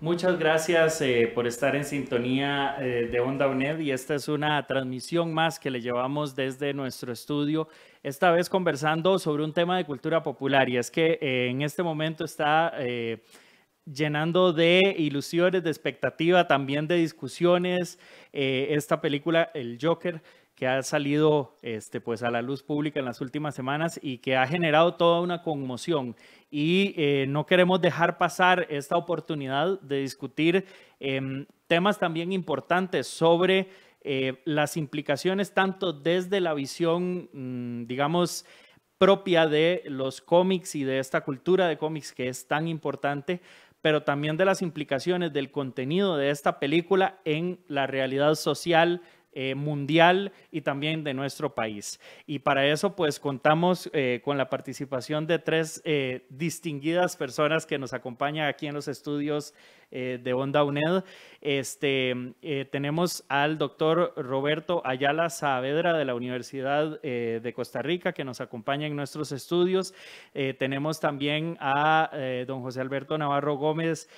Muchas gracias eh, por estar en sintonía eh, de Onda UNED y esta es una transmisión más que le llevamos desde nuestro estudio, esta vez conversando sobre un tema de cultura popular y es que eh, en este momento está llenando de ilusiones, de expectativa, también de discusiones esta película, El Joker ha salido este, pues, a la luz pública en las últimas semanas y que ha generado toda una conmoción. Y eh, no queremos dejar pasar esta oportunidad de discutir em, temas también importantes sobre eh, las implicaciones tanto desde la visión, mm, digamos, propia de los cómics y de esta cultura de cómics que es tan importante, pero también de las implicaciones del contenido de esta película en la realidad social eh, mundial y también de nuestro país. Y para eso, pues contamos eh, con la participación de tres eh, distinguidas personas que nos acompañan aquí en los estudios eh, de Onda UNED. Este, eh, tenemos al doctor Roberto Ayala Saavedra de la Universidad eh, de Costa Rica que nos acompaña en nuestros estudios. tenemos también a don José Alberto Navarro Gómez,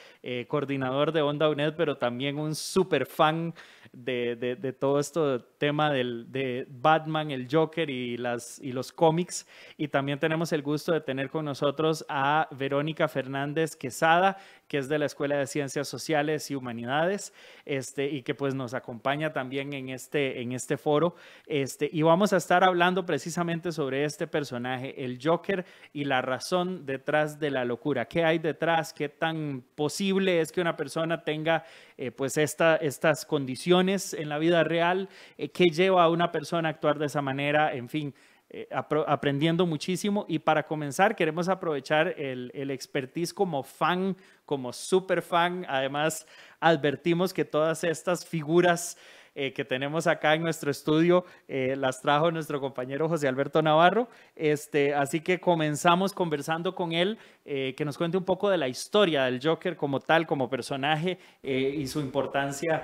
coordinador de Onda UNED, pero también un super fan de, todo esto, tema del, de Batman, el Joker y, las, y los cómics. Y también tenemos el gusto de tener con nosotros a Verónica Fernández Quesada, que es de la Escuela de Ciencias Sociales y Humanidades, este, y que pues nos acompaña también en este, en este foro. Este, y vamos a estar hablando precisamente sobre este personaje, el Joker y la razón detrás de la locura. ¿Qué hay detrás? ¿Qué tan posible es que una persona tenga eh, pues esta, estas condiciones en la vida real? Eh, ¿Qué lleva a una persona a actuar de esa manera? En fin eh, aprendiendo muchísimo. Y para comenzar, queremos aprovechar el, expertise como fan, como super fan. Además, advertimos que todas estas figuras eh, que tenemos acá en nuestro estudio eh, las trajo nuestro compañero José Alberto Navarro. Este, así que comenzamos conversando con él, que nos cuente un poco de la historia del Joker como tal, como personaje y su importancia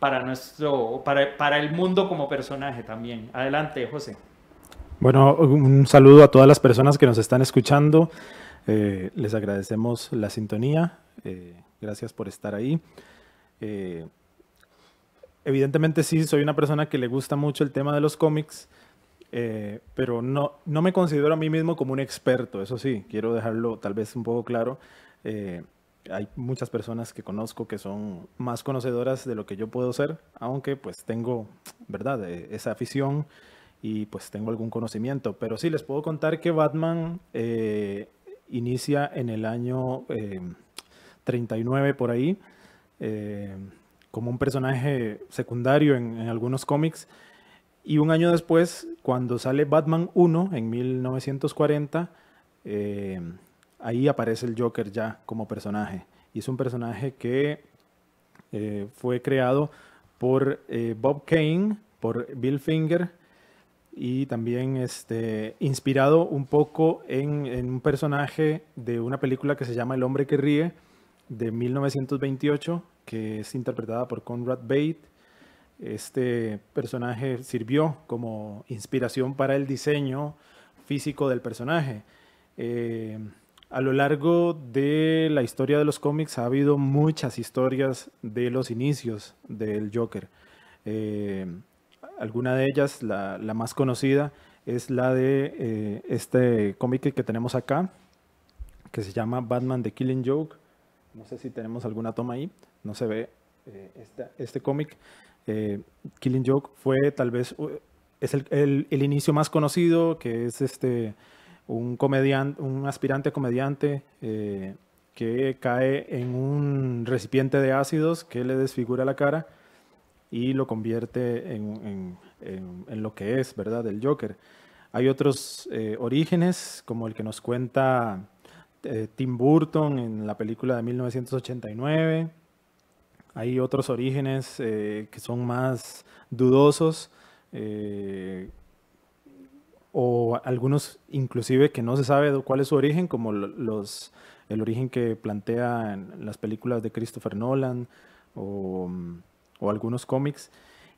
para nuestro, para, para el mundo como personaje también. Adelante, José. Bueno, un saludo a todas las personas que nos están escuchando. Eh, les agradecemos la sintonía. Eh, gracias por estar ahí. Eh, evidentemente sí, soy una persona que le gusta mucho el tema de los cómics, pero no, no me considero a mí mismo como un experto, eso sí, quiero dejarlo tal vez un poco claro. hay muchas personas que conozco que son más conocedoras de lo que yo puedo ser, aunque pues tengo, ¿verdad?, esa afición y pues tengo algún conocimiento. Pero sí, les puedo contar que Batman eh, inicia en el año 39 eh, por ahí, eh, como un personaje secundario en, en, algunos cómics. Y un año después, cuando sale Batman 1 en 1940, ahí aparece el Joker ya como personaje. Y es un personaje que fue creado por Bob Kane, por Bill Finger, y también este, inspirado un poco en, un personaje de una película que se llama El hombre que ríe de 1928, que es interpretada por Conrad Bate. Este personaje sirvió como inspiración para el diseño físico del personaje. Eh, a lo largo de la historia de los cómics ha habido muchas historias de los inicios del Joker. Eh, Alguna de ellas, la, más conocida, es la de eh, este cómic que tenemos acá, que se llama Batman The Killing Joke. No sé si tenemos alguna toma ahí, no se ve eh, este cómic. Eh, Killing Joke fue tal vez es el, inicio más conocido, que es este un comediante, un aspirante comediante que cae en un recipiente de ácidos que le desfigura la cara y lo convierte en, lo que es, ¿verdad?, Del Joker. Hay otros eh, orígenes, como el que nos cuenta eh, Tim Burton en la película de 1989. Hay otros orígenes eh, que son más dudosos o algunos inclusive que no se sabe cuál es su origen, como los, el origen que en las películas de Christopher Nolan o mm, o algunos cómics.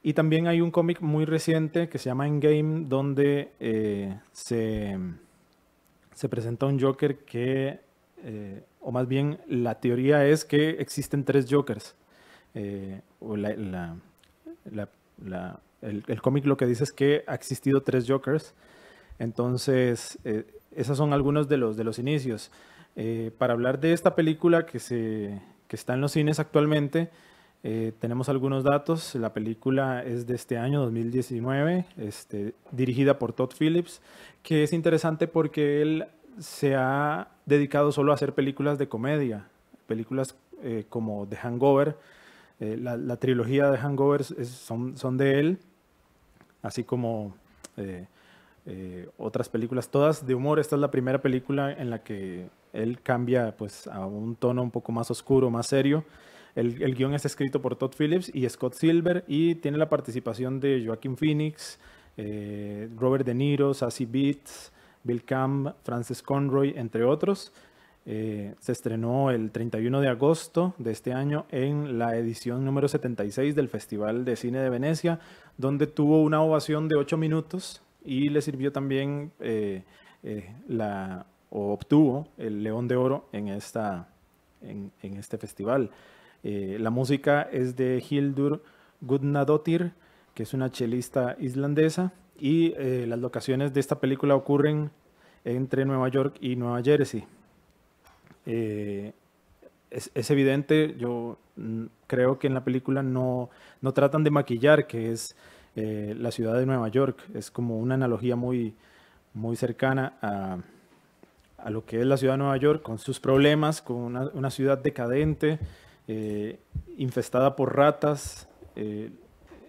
Y también hay un cómic muy reciente que se llama Game... donde eh, se, se, presenta un Joker que, eh, o más bien la teoría es que existen tres Jokers. Eh, o la, la, el, el cómic lo que dice es que ha existido tres Jokers. Entonces, esos son algunos de los, de los inicios. para hablar de esta película que, se, que está en los cines actualmente, eh, tenemos algunos datos. La película es de este año, 2019, este, dirigida por Todd Phillips, que es interesante porque él se ha dedicado solo a hacer películas de comedia, películas eh, como The Hangover. Eh, la, trilogía de Hangover son, son, de él, así como otras películas, todas de humor. Esta es la primera película en la que él cambia pues, a un tono un poco más oscuro, más serio. El, guión está escrito por Todd Phillips y Scott Silver y tiene la participación de Joaquín Phoenix, eh, Robert De Niro, Sassy Beats, Bill Camp, Francis Conroy, entre otros. Eh, se estrenó el 31 de agosto de este año en la edición número 76 del Festival de Cine de Venecia, donde tuvo una ovación de 8 minutos y le sirvió también eh, o obtuvo el León de Oro en este festival. Eh, la música es de Hildur Gudnadottir, que es una chelista islandesa, y eh, las locaciones de esta película ocurren entre Nueva York y Nueva Jersey. Eh, es, evidente, yo mm, creo que en la película no, tratan de maquillar que es la ciudad de Nueva York, es como una analogía muy, muy cercana a, lo que es la ciudad de Nueva York, con sus problemas, con una ciudad decadente, eh, infestada por ratas, eh,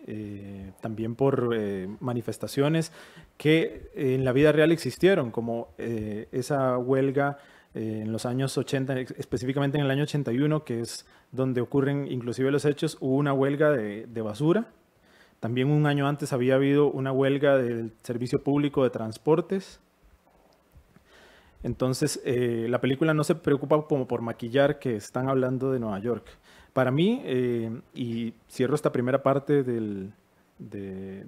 eh, también por manifestaciones que en la vida real existieron, como esa huelga en los años 80, específicamente en el año 81, que es donde ocurren inclusive los hechos, hubo una huelga de basura. También un año antes había habido una huelga del servicio público de transportes. Entonces, eh, la película no se preocupa como por maquillar que están hablando de Nueva York. Para mí, eh, y cierro esta primera parte de,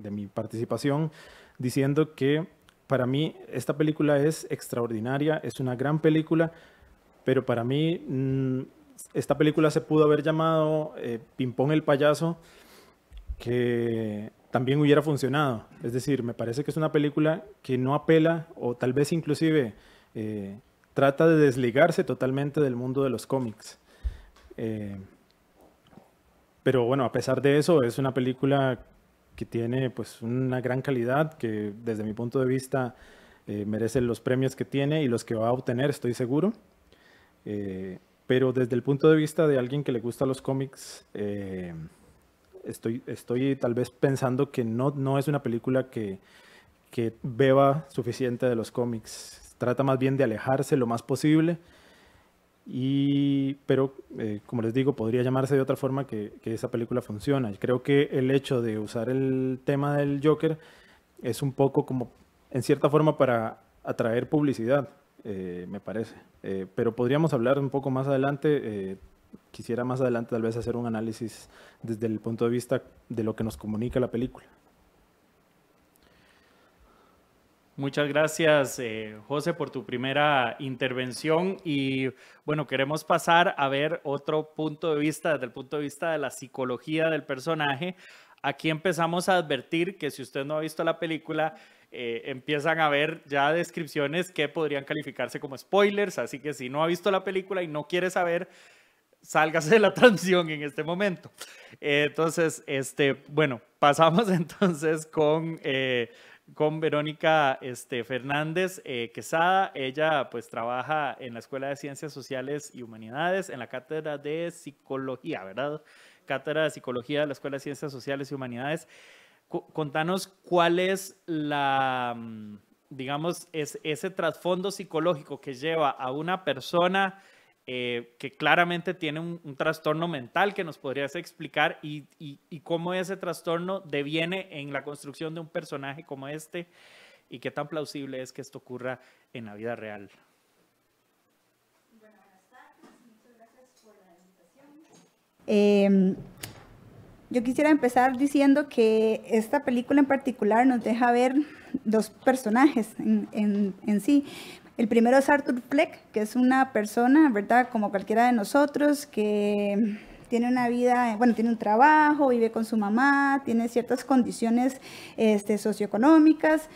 mi participación diciendo que para mí esta película es extraordinaria, es una gran película, pero para mí mm, esta película se pudo haber llamado eh, Pimpón el payaso, que también hubiera funcionado. Es decir, me parece que es una película que no apela o tal vez inclusive eh, trata de desligarse totalmente del mundo de los cómics. Eh, pero bueno, a pesar de eso, es una película que tiene pues una gran calidad, que desde mi punto de vista eh, merece los premios que tiene y los que va a obtener, estoy seguro. pero desde el punto de vista de alguien que le gusta los cómics, estoy, estoy tal vez pensando que no, no es una película que, que beba suficiente de los cómics, trata más bien de alejarse lo más posible. Y, pero, eh, como les digo, podría llamarse de otra forma que, esa película funciona. creo que el hecho de usar el tema del Joker es un poco como, en cierta forma, para atraer publicidad, eh, me parece. Eh, pero podríamos hablar un poco más adelante. quisiera más adelante tal vez hacer un análisis desde el punto de vista de lo que nos comunica la película. Muchas gracias, eh, José, por tu primera intervención. Y bueno, queremos pasar a ver otro punto de vista, desde el punto de vista de la psicología del personaje. Aquí empezamos a advertir que si usted no ha visto la película, eh, empiezan a ver ya descripciones que podrían calificarse como spoilers. Así que si no ha visto la película y no quiere saber, sálgase de la transición en este momento. Eh, entonces, este, bueno, pasamos entonces con con Verónica este, Fernández eh, Quesada. Ella pues trabaja en la Escuela de Ciencias Sociales y Humanidades, en la cátedra de psicología, ¿verdad? Cátedra de Psicología de la Escuela de Ciencias Sociales y Humanidades. contanos cuál es la, mm, digamos, es, ese trasfondo psicológico que lleva a una persona eh, que claramente tiene un, trastorno mental que nos podrías explicar y, y, cómo ese trastorno deviene en la construcción de un personaje como este y qué tan plausible es que esto ocurra en la vida real. Em, yo quisiera empezar diciendo que esta película en particular nos deja ver dos personajes en, en, en sí, el primero es Arthur Fleck, que es una persona, ¿verdad? Como cualquiera de nosotros, que tiene una vida, bueno, tiene un trabajo, vive con su mamá, tiene ciertas condiciones este, socioeconómicas.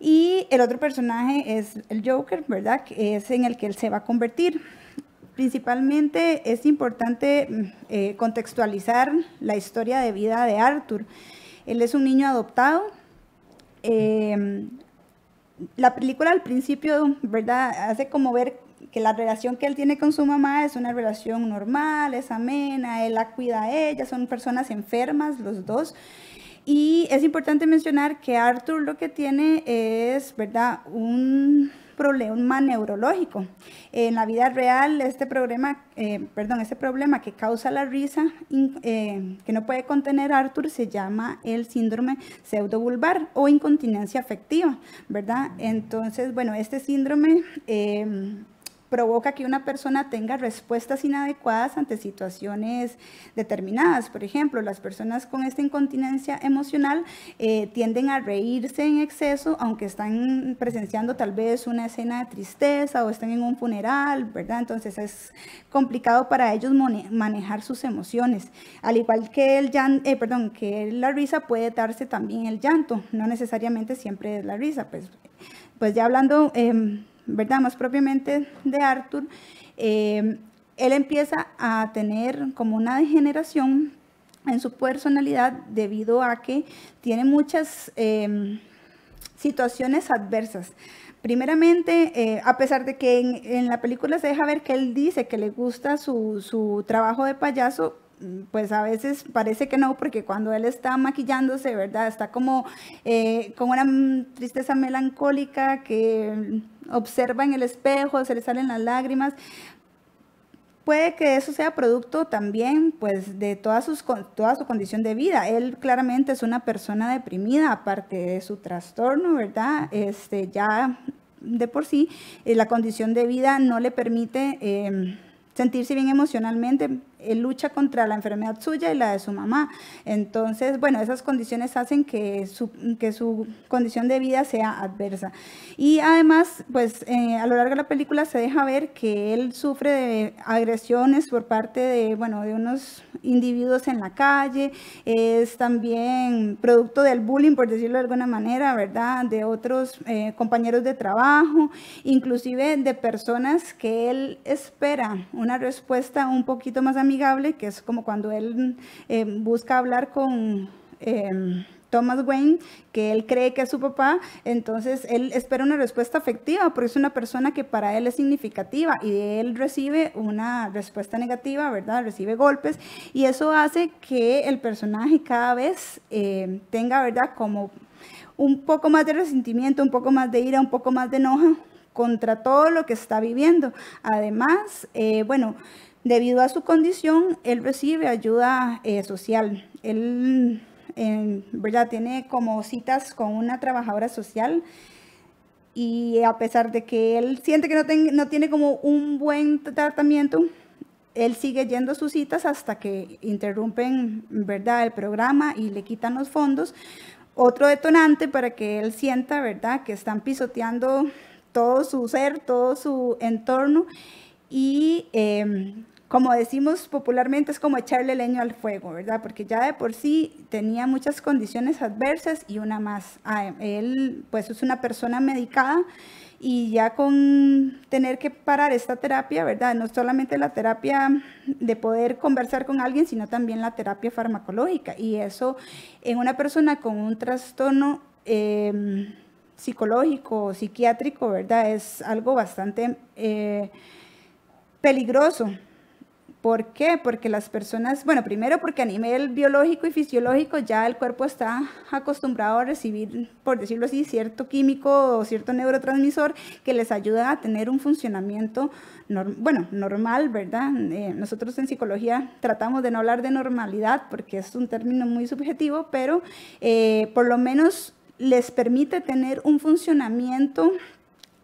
Y el otro personaje es el Joker, ¿verdad? Que es en el que él se va a convertir. Principalmente es importante eh, contextualizar la historia de vida de Arthur. Él es un niño adoptado. Eh, la película al principio, ¿verdad? Hace como ver que la relación que él tiene con su mamá es una relación normal, es amena, él la cuida a ella, son personas enfermas los dos. Y es importante mencionar que Arthur lo que tiene es, ¿verdad? Un problema neurológico. En la vida real, este problema, eh, perdón, este problema que causa la risa eh, que no puede contener Arthur se llama el síndrome pseudobulbar o incontinencia afectiva, ¿verdad? Entonces, bueno, este síndrome... Eh, provoca que una persona tenga respuestas inadecuadas ante situaciones determinadas. Por ejemplo, las personas con esta incontinencia emocional eh, tienden a reírse en exceso, aunque están presenciando tal vez una escena de tristeza o están en un funeral, ¿verdad? Entonces es complicado para ellos manejar sus emociones. Al igual que el eh, perdón, que la risa puede darse también el llanto, no necesariamente siempre es la risa, pues, pues ya hablando... Em, más propiamente de Arthur, eh, él empieza a tener como una degeneración en su personalidad debido a que tiene muchas em, situaciones adversas. Primeramente, eh, a pesar de que en, la película se deja ver que él dice que le gusta su, su trabajo de payaso, pues a veces parece que no, porque cuando él está maquillándose, ¿verdad? Está como eh, con una tristeza melancólica que observa en el espejo, se le salen las lágrimas. Puede que eso sea producto también pues, de toda, sus, su condición de vida. Él claramente es una persona deprimida, aparte de su trastorno, ¿verdad? Este, ya de por sí, eh, la condición de vida no le permite eh, sentirse bien emocionalmente, lucha contra la enfermedad suya y la de su mamá. Entonces, bueno, esas condiciones hacen que su, que su condición de vida sea adversa. Y además, pues eh, a lo largo de la película se deja ver que él sufre de agresiones por parte de, bueno, de unos individuos en la calle, es también producto del bullying, por decirlo de alguna manera, ¿verdad? De otros eh, compañeros de trabajo, inclusive de personas que él espera una respuesta un poquito más amigable, que es como cuando él eh, busca hablar con... Em, Thomas Wayne, que él cree que es su papá, entonces él espera una respuesta afectiva, porque es una persona que para él es significativa y él recibe una respuesta negativa, ¿verdad? Recibe golpes y eso hace que el personaje cada vez em, tenga, ¿verdad? Como un poco más de resentimiento, un poco más de ira, un poco más de enojo contra todo lo que está viviendo. Además, eh, bueno, Debido a su condición, él recibe ayuda eh, social. Él, ¿verdad? Tiene como citas con una trabajadora social y a pesar de que él siente que no, no tiene como un buen tratamiento, él sigue yendo a sus citas hasta que interrumpen, ¿verdad?, el programa y le quitan los fondos. Otro detonante para que él sienta, ¿verdad?, que están pisoteando todo su ser, todo su entorno y em, como decimos popularmente, es como echarle leño al fuego, ¿verdad? Porque ya de por sí tenía muchas condiciones adversas y una más. él, pues, es una persona medicada y ya con tener que parar esta terapia, ¿verdad? No solamente la terapia de poder conversar con alguien, sino también la terapia farmacológica. Y eso en una persona con un trastorno em, psicológico o psiquiátrico, ¿verdad? Es algo bastante eh, peligroso ¿Por qué? Porque las personas, bueno, primero porque a nivel biológico y fisiológico ya el cuerpo está acostumbrado a recibir, por decirlo así, cierto químico o cierto neurotransmisor que les ayuda a tener un funcionamiento, bueno, normal, ¿verdad? Eh, nosotros en psicología tratamos de no hablar de normalidad porque es un término muy subjetivo, pero eh, por lo menos les permite tener un funcionamiento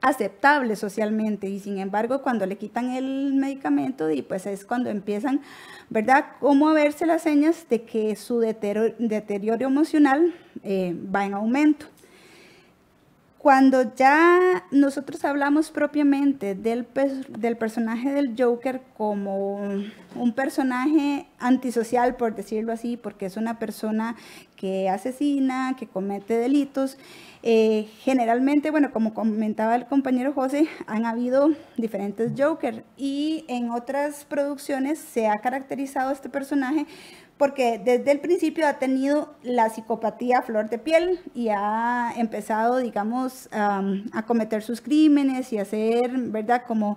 aceptable socialmente y sin embargo cuando le quitan el medicamento y pues es cuando empiezan, ¿verdad? Cómo a verse las señas de que su deterioro, deterioro emocional eh, va en aumento cuando ya nosotros hablamos propiamente del, del, personaje del Joker como un personaje antisocial, por decirlo así, porque es una persona que asesina, que comete delitos, eh, generalmente, bueno, como comentaba el compañero José, han habido diferentes Joker y en otras producciones se ha caracterizado este personaje porque desde el principio ha tenido la psicopatía flor de piel y ha empezado, digamos, a cometer sus crímenes y a hacer, ¿verdad? Como,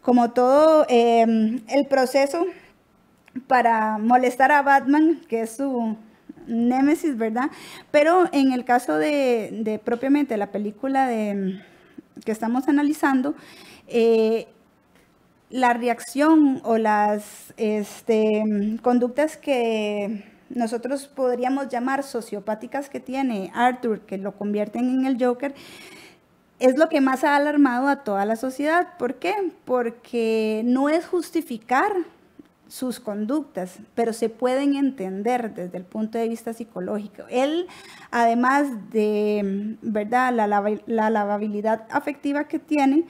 como todo em, el proceso para molestar a Batman, que es su némesis, ¿verdad? Pero en el caso de, propiamente la película de, que estamos analizando, eh, la reacción o las este, conductas que nosotros podríamos llamar sociopáticas que tiene Arthur, que lo convierten en el Joker, es lo que más ha alarmado a toda la sociedad. ¿Por qué? Porque no es justificar sus conductas, pero se pueden entender desde el punto de vista psicológico. Él, además de ¿verdad? La, la lavabilidad afectiva que tiene,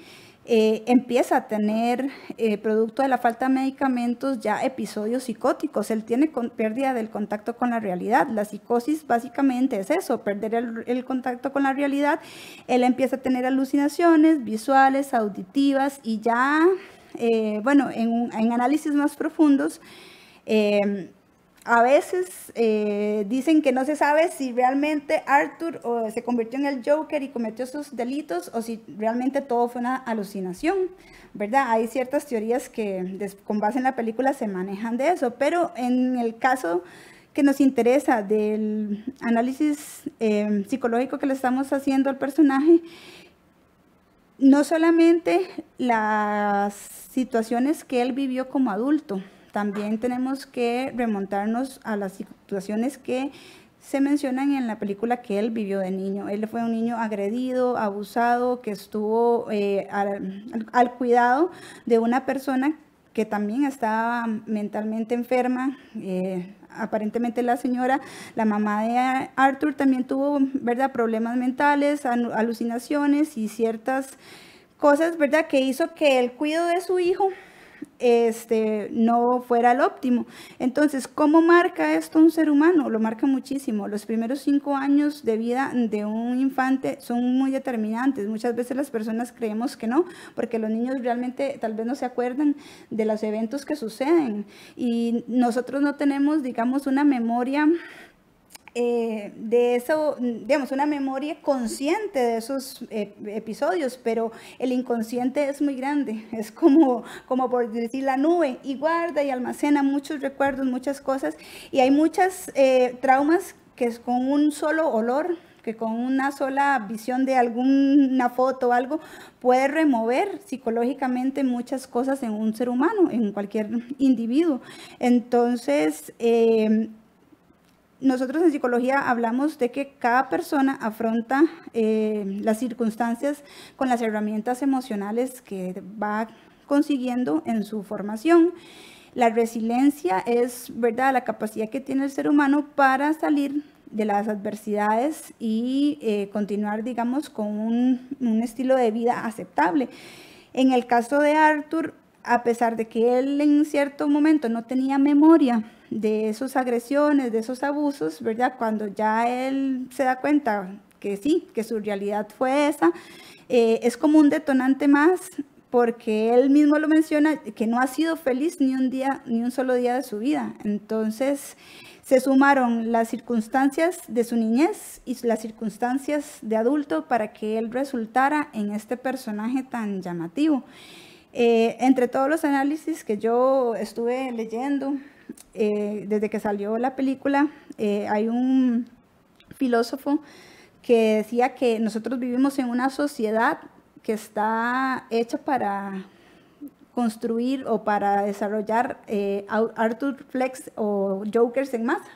eh, empieza a tener, eh, producto de la falta de medicamentos, ya episodios psicóticos. Él tiene con, pérdida del contacto con la realidad. La psicosis básicamente es eso, perder el, contacto con la realidad. Él empieza a tener alucinaciones visuales, auditivas y ya, eh, bueno, en, en, análisis más profundos a veces eh, dicen que no se sabe si realmente Arthur se convirtió en el Joker y cometió sus delitos o si realmente todo fue una alucinación, ¿verdad? Hay ciertas teorías que con base en la película se manejan de eso, pero en el caso que nos interesa del análisis eh, psicológico que le estamos haciendo al personaje, no solamente las situaciones que él vivió como adulto, también tenemos que remontarnos a las situaciones que se mencionan en la película que él vivió de niño. Él fue un niño agredido, abusado, que estuvo eh, al, cuidado de una persona que también estaba mentalmente enferma. Eh, aparentemente la señora, la mamá de Arthur también tuvo ¿verdad? problemas mentales, alucinaciones y ciertas cosas ¿verdad? que hizo que el cuidado de su hijo este, no fuera el óptimo. Entonces, ¿cómo marca esto un ser humano? Lo marca muchísimo. Los primeros cinco años de vida de un infante son muy determinantes. Muchas veces las personas creemos que no, porque los niños realmente tal vez no se acuerdan de los eventos que suceden y nosotros no tenemos, digamos, una memoria eh, de eso, digamos, una memoria consciente de esos eh, episodios, pero el inconsciente es muy grande, es como, como por decir la nube, y guarda y almacena muchos recuerdos, muchas cosas, y hay muchas eh, traumas que es con un solo olor que con una sola visión de alguna foto o algo puede remover psicológicamente muchas cosas en un ser humano, en cualquier individuo. Entonces, nosotros en psicología hablamos de que cada persona afronta eh, las circunstancias con las herramientas emocionales que va consiguiendo en su formación. La resiliencia es ¿verdad? la capacidad que tiene el ser humano para salir de las adversidades y eh, continuar, digamos, con un estilo de vida aceptable. En el caso de Arthur, a pesar de que él en cierto momento no tenía memoria, de esas agresiones, de esos abusos, ¿verdad? Cuando ya él se da cuenta que sí, que su realidad fue esa, eh, es como un detonante más porque él mismo lo menciona, que no ha sido feliz ni un día, ni un solo día de su vida. Entonces, se sumaron las circunstancias de su niñez y las circunstancias de adulto para que él resultara en este personaje tan llamativo. Eh, entre todos los análisis que yo estuve leyendo, eh, desde que salió la película, eh, hay un filósofo que decía que nosotros vivimos en una sociedad que está hecha para construir o para desarrollar eh, Arthur Flex o Jokers en masa.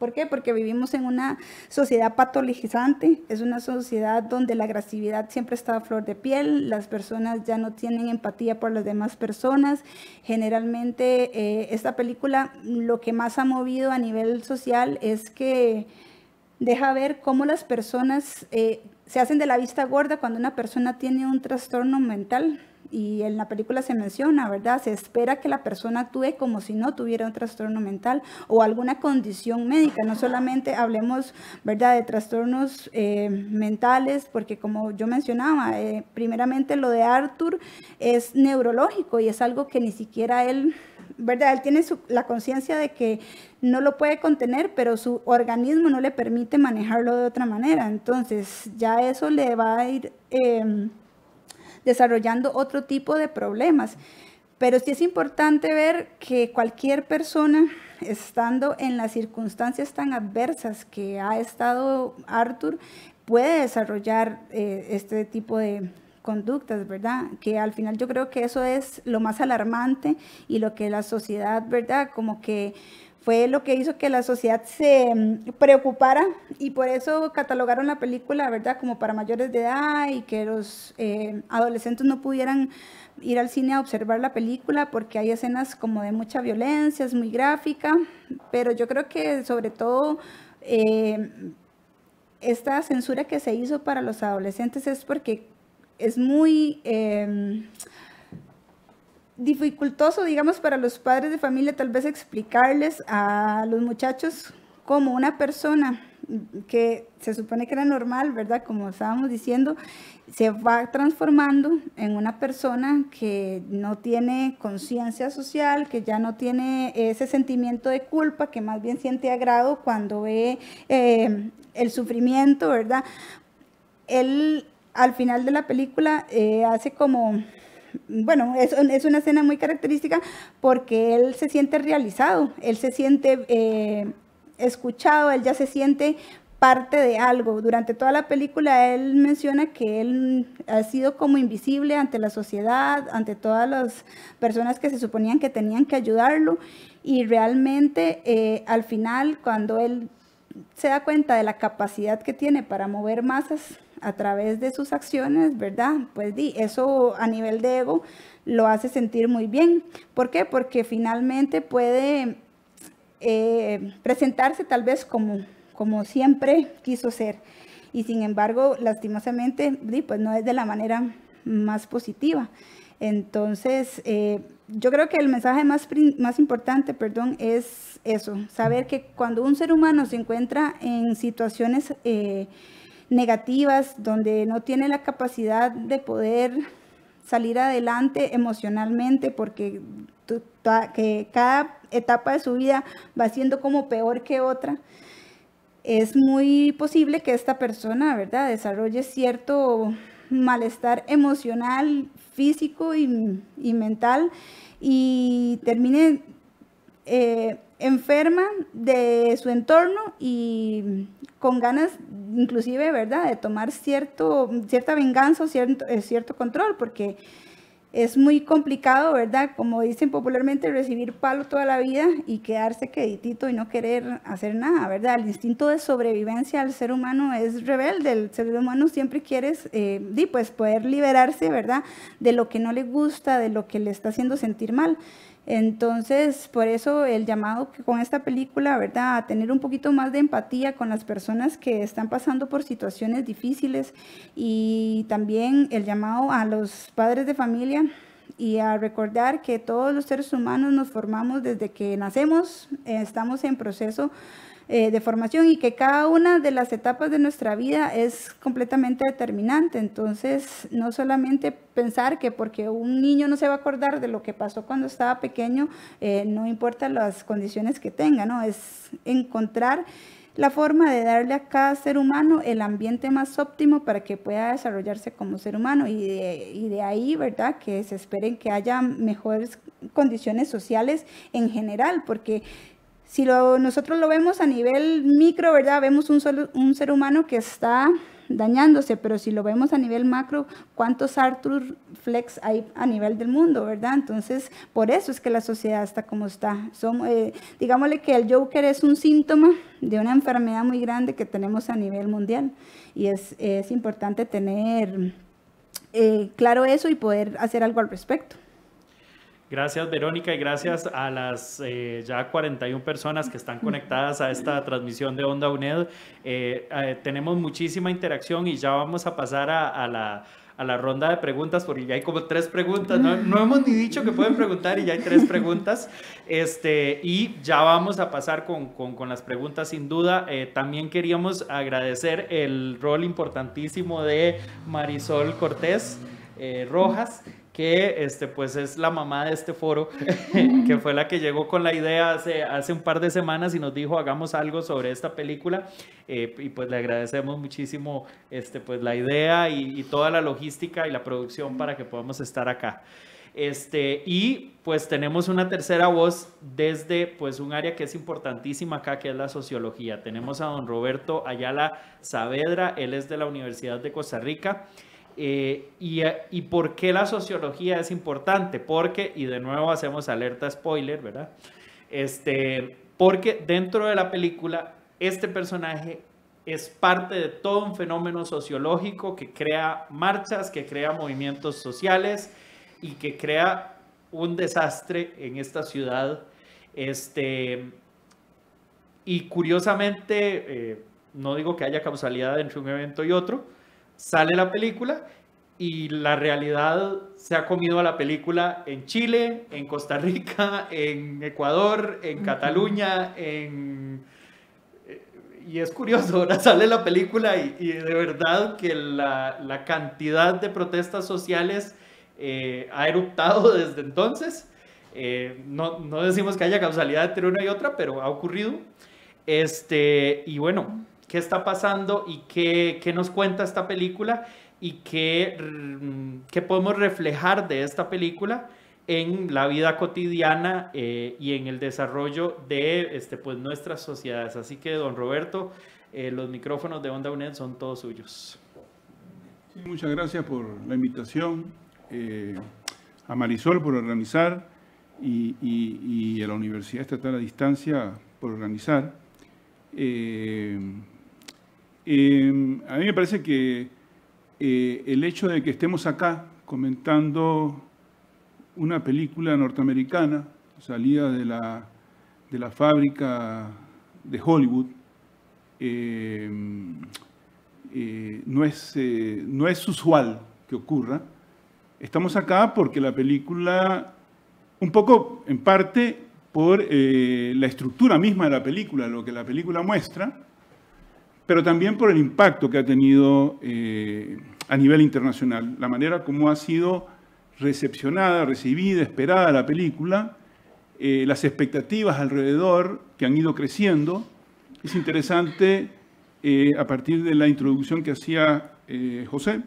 ¿Por qué? Porque vivimos en una sociedad patologizante, es una sociedad donde la agresividad siempre está a flor de piel, las personas ya no tienen empatía por las demás personas. Generalmente eh, esta película lo que más ha movido a nivel social es que deja ver cómo las personas eh, se hacen de la vista gorda cuando una persona tiene un trastorno mental y en la película se menciona, ¿verdad? Se espera que la persona actúe como si no tuviera un trastorno mental o alguna condición médica. No solamente hablemos, ¿verdad?, de trastornos eh, mentales, porque como yo mencionaba, eh, primeramente lo de Arthur es neurológico y es algo que ni siquiera él ¿verdad? Él tiene la conciencia de que no lo puede contener, pero su organismo no le permite manejarlo de otra manera. Entonces, ya eso le va a ir em, desarrollando otro tipo de problemas. Pero sí es importante ver que cualquier persona, estando en las circunstancias tan adversas que ha estado Arthur, puede desarrollar eh, este tipo de conductas, ¿verdad? Que al final yo creo que eso es lo más alarmante y lo que la sociedad, ¿verdad? Como que fue lo que hizo que la sociedad se mm, preocupara y por eso catalogaron la película, ¿verdad?, como para mayores de edad y que los eh, adolescentes no pudieran ir al cine a observar la película porque hay escenas como de mucha violencia, es muy gráfica, pero yo creo que sobre todo... Eh, esta censura que se hizo para los adolescentes es porque es muy, eh, dificultoso, digamos, para los padres de familia tal vez explicarles a los muchachos cómo una persona que se supone que era normal, ¿verdad? Como estábamos diciendo, se va transformando en una persona que no tiene conciencia social, que ya no tiene ese sentimiento de culpa, que más bien siente agrado cuando ve eh, el sufrimiento, ¿verdad? Él al final de la película eh, hace como bueno, es, una escena muy característica porque él se siente realizado, él se siente eh, escuchado, él ya se siente parte de algo. Durante toda la película él menciona que él ha sido como invisible ante la sociedad, ante todas las personas que se suponían que tenían que ayudarlo y realmente eh, al final cuando él se da cuenta de la capacidad que tiene para mover masas, a través de sus acciones, ¿verdad? Pues di, eso a nivel de ego lo hace sentir muy bien. ¿Por qué? Porque finalmente puede eh, presentarse tal vez como, como siempre quiso ser. Y sin embargo, lastimosamente, di, pues no es de la manera más positiva. Entonces, eh, yo creo que el mensaje más, más importante, perdón, es eso, saber que cuando un ser humano se encuentra en situaciones eh, negativas, donde no tiene la capacidad de poder salir adelante emocionalmente porque que cada etapa de su vida va siendo como peor que otra, es muy posible que esta persona, ¿verdad?, desarrolle cierto malestar emocional, físico y, mental y termine eh, enferma de su entorno y con ganas inclusive, ¿verdad?, de tomar cierto, cierta venganza o cierto, eh, cierto control, porque es muy complicado, ¿verdad? Como dicen popularmente, recibir palo toda la vida y quedarse queditito y no querer hacer nada, ¿verdad? El instinto de sobrevivencia al ser humano es rebelde, el ser humano siempre quiere eh, pues poder liberarse, ¿verdad? De lo que no le gusta, de lo que le está haciendo sentir mal. Entonces, por eso el llamado con esta película, ¿verdad? A tener un poquito más de empatía con las personas que están pasando por situaciones difíciles y también el llamado a los padres de familia y a recordar que todos los seres humanos nos formamos desde que nacemos, estamos en proceso eh, de formación y que cada una de las etapas de nuestra vida es completamente determinante. Entonces, no solamente pensar que porque un niño no se va a acordar de lo que pasó cuando estaba pequeño, eh, no importa las condiciones que tenga, ¿no? Es encontrar la forma de darle a cada ser humano el ambiente más óptimo para que pueda desarrollarse como ser humano y de, y de, ahí, ¿verdad? Que se esperen que haya mejores condiciones sociales en general, porque si nosotros lo vemos a nivel micro, ¿verdad? Vemos un, solo, un ser humano que está dañándose, pero si lo vemos a nivel macro, ¿cuántos Arthur Flex hay a nivel del mundo, verdad? Entonces, por eso es que la sociedad está como está. Eh, digámosle que el Joker es un síntoma de una enfermedad muy grande que tenemos a nivel mundial y es, importante tener eh, claro eso y poder hacer algo al respecto. Gracias Verónica y gracias a las eh, ya 41 personas que están conectadas a esta transmisión de Onda UNED. Eh, eh, tenemos muchísima interacción y ya vamos a pasar a, la a la ronda de preguntas, porque ya hay como tres preguntas, no, hemos ni dicho que pueden preguntar y ya hay tres preguntas, este, y ya vamos a pasar con, con, las preguntas sin duda. también queríamos agradecer el rol importantísimo de Marisol Cortés. Rojas, que este, pues es la mamá de este foro, que fue la que llegó con la idea hace, hace un par de semanas y nos dijo hagamos algo sobre esta película. Eh, y pues le agradecemos muchísimo este, pues, la idea y, toda la logística y la producción para que podamos estar acá. Este, y pues tenemos una tercera voz desde pues un área que es importantísima acá, que es la sociología. Tenemos a don Roberto Ayala Saavedra, él es de la Universidad de Costa Rica. Eh, y, por qué la sociología es importante? Porque, y de nuevo hacemos alerta spoiler, ¿verdad? Este, porque dentro de la película, este personaje es parte de todo un fenómeno sociológico que crea marchas, que crea movimientos sociales y que crea un desastre en esta ciudad. Este, y curiosamente, eh, no digo que haya causalidad entre un evento y otro, sale la película y la realidad se ha comido a la película en Chile, en Costa Rica, en Ecuador, en Cataluña, en... Y es curioso, ahora sale la película y, de verdad que la, la, cantidad de protestas sociales eh, ha eruptado desde entonces. Eh, no, no, decimos que haya causalidad entre una y otra, pero ha ocurrido. Este, y bueno, qué está pasando y qué, nos cuenta esta película y mm, qué, podemos reflejar de esta película en la vida cotidiana eh, y en el desarrollo de este, pues, nuestras sociedades. Así que, don Roberto, eh, los micrófonos de Onda UNED son todos suyos. muchas gracias por la invitación, eh, a Marisol por organizar y, y, a la Universidad Estatal a Distancia por organizar. Eh, a mí me parece que eh, el hecho de que estemos acá comentando una película norteamericana, salida de la, de la fábrica de Hollywood, eh, no, es, no es usual que ocurra. Estamos acá porque la película, un poco en parte por la estructura misma de la película, lo que la película muestra, pero también por el impacto que ha tenido eh, a nivel internacional, la manera como ha sido recepcionada, recibida, esperada la película, eh, las expectativas alrededor que han ido creciendo. Es interesante, eh, a partir de la introducción que hacía José,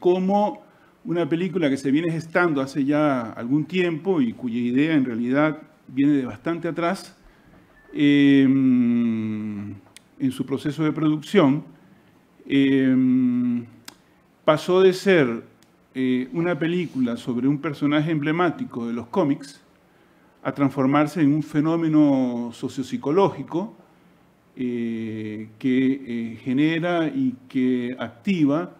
cómo una película que se viene gestando hace ya algún tiempo y cuya idea en realidad viene de bastante atrás, en su proceso de producción, em, pasó de ser eh, una película sobre un personaje emblemático de los cómics a transformarse en un fenómeno sociopsicológico eh, que eh, genera y que activa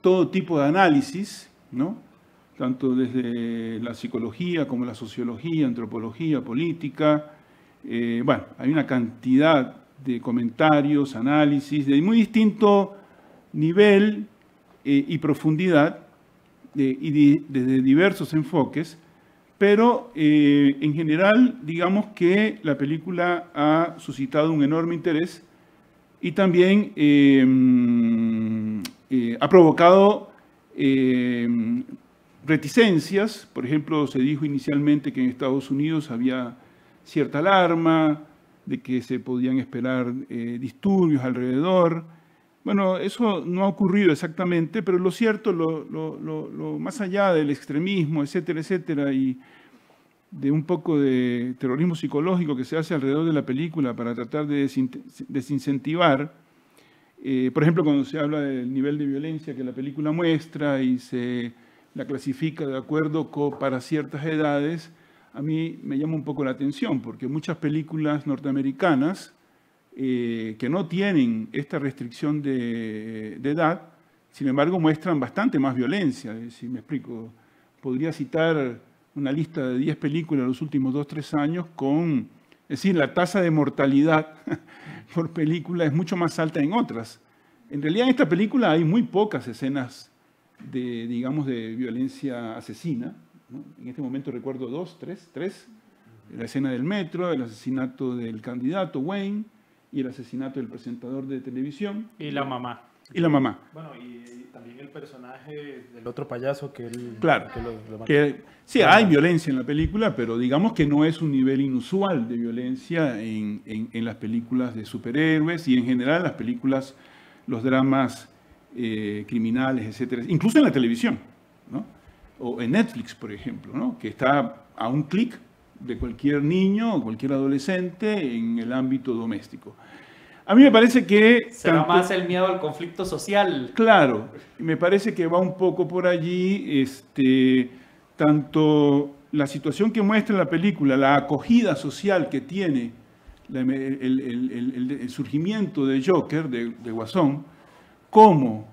todo tipo de análisis, ¿no? tanto desde la psicología como la sociología, antropología, política. bueno, hay una cantidad de comentarios, análisis, de muy distinto nivel eh, y profundidad y desde diversos enfoques, pero eh, en general digamos que la película ha suscitado un enorme interés y también em, eh, ha provocado em, reticencias, por ejemplo, se dijo inicialmente que en Estados Unidos había cierta alarma, de que se podían esperar eh, disturbios alrededor. Bueno, eso no ha ocurrido exactamente, pero lo cierto, lo, más allá del extremismo, etcétera, etcétera, y de un poco de terrorismo psicológico que se hace alrededor de la película para tratar de desincentivar, eh, por ejemplo, cuando se habla del nivel de violencia que la película muestra y se la clasifica de acuerdo con, para ciertas edades, a mí me llama un poco la atención, porque muchas películas norteamericanas eh, que no tienen esta restricción de, edad, sin embargo muestran bastante más violencia, eh, si me explico. Podría citar una lista de 10 películas en los últimos 2-3 años con, es decir, la tasa de mortalidad por película es mucho más alta en otras. En realidad en esta película hay muy pocas escenas de, digamos, de violencia asesina, en este momento recuerdo dos, tres, tres. La escena del metro, el asesinato del candidato Wayne y el asesinato del presentador de televisión. Y la mamá. Y la mamá. Bueno, y, también el personaje del otro payaso que Claro. Que lo, sí, hay violencia en la película, pero digamos que no es un nivel inusual de violencia en, en, las películas de superhéroes y en general las películas, los dramas eh, criminales, etcétera, incluso en la televisión, ¿no? o en Netflix, por ejemplo, que está a un clic de cualquier niño o cualquier adolescente en el ámbito doméstico. A mí me parece que... Se tanto... más el miedo al conflicto social. Claro, me parece que va un poco por allí este, tanto la situación que muestra la película, la acogida social que tiene el, surgimiento de Joker, de, de Guasón, como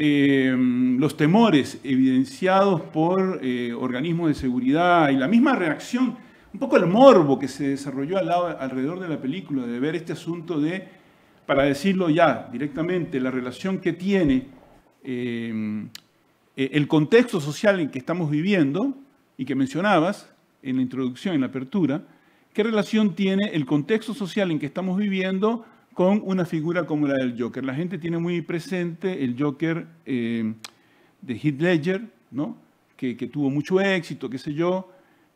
Em, los temores evidenciados por eh, organismos de seguridad y la misma reacción, un poco el morbo que se desarrolló al alrededor de la película, de ver este asunto de, para decirlo ya directamente, la relación que tiene em, e, el contexto social en que estamos viviendo y que mencionabas en la introducción, en la apertura, qué relación tiene el contexto social en que estamos viviendo con una figura como la del Joker. La gente tiene muy presente el Joker eh, de Heath Ledger, ¿no? que, tuvo mucho éxito, qué sé yo.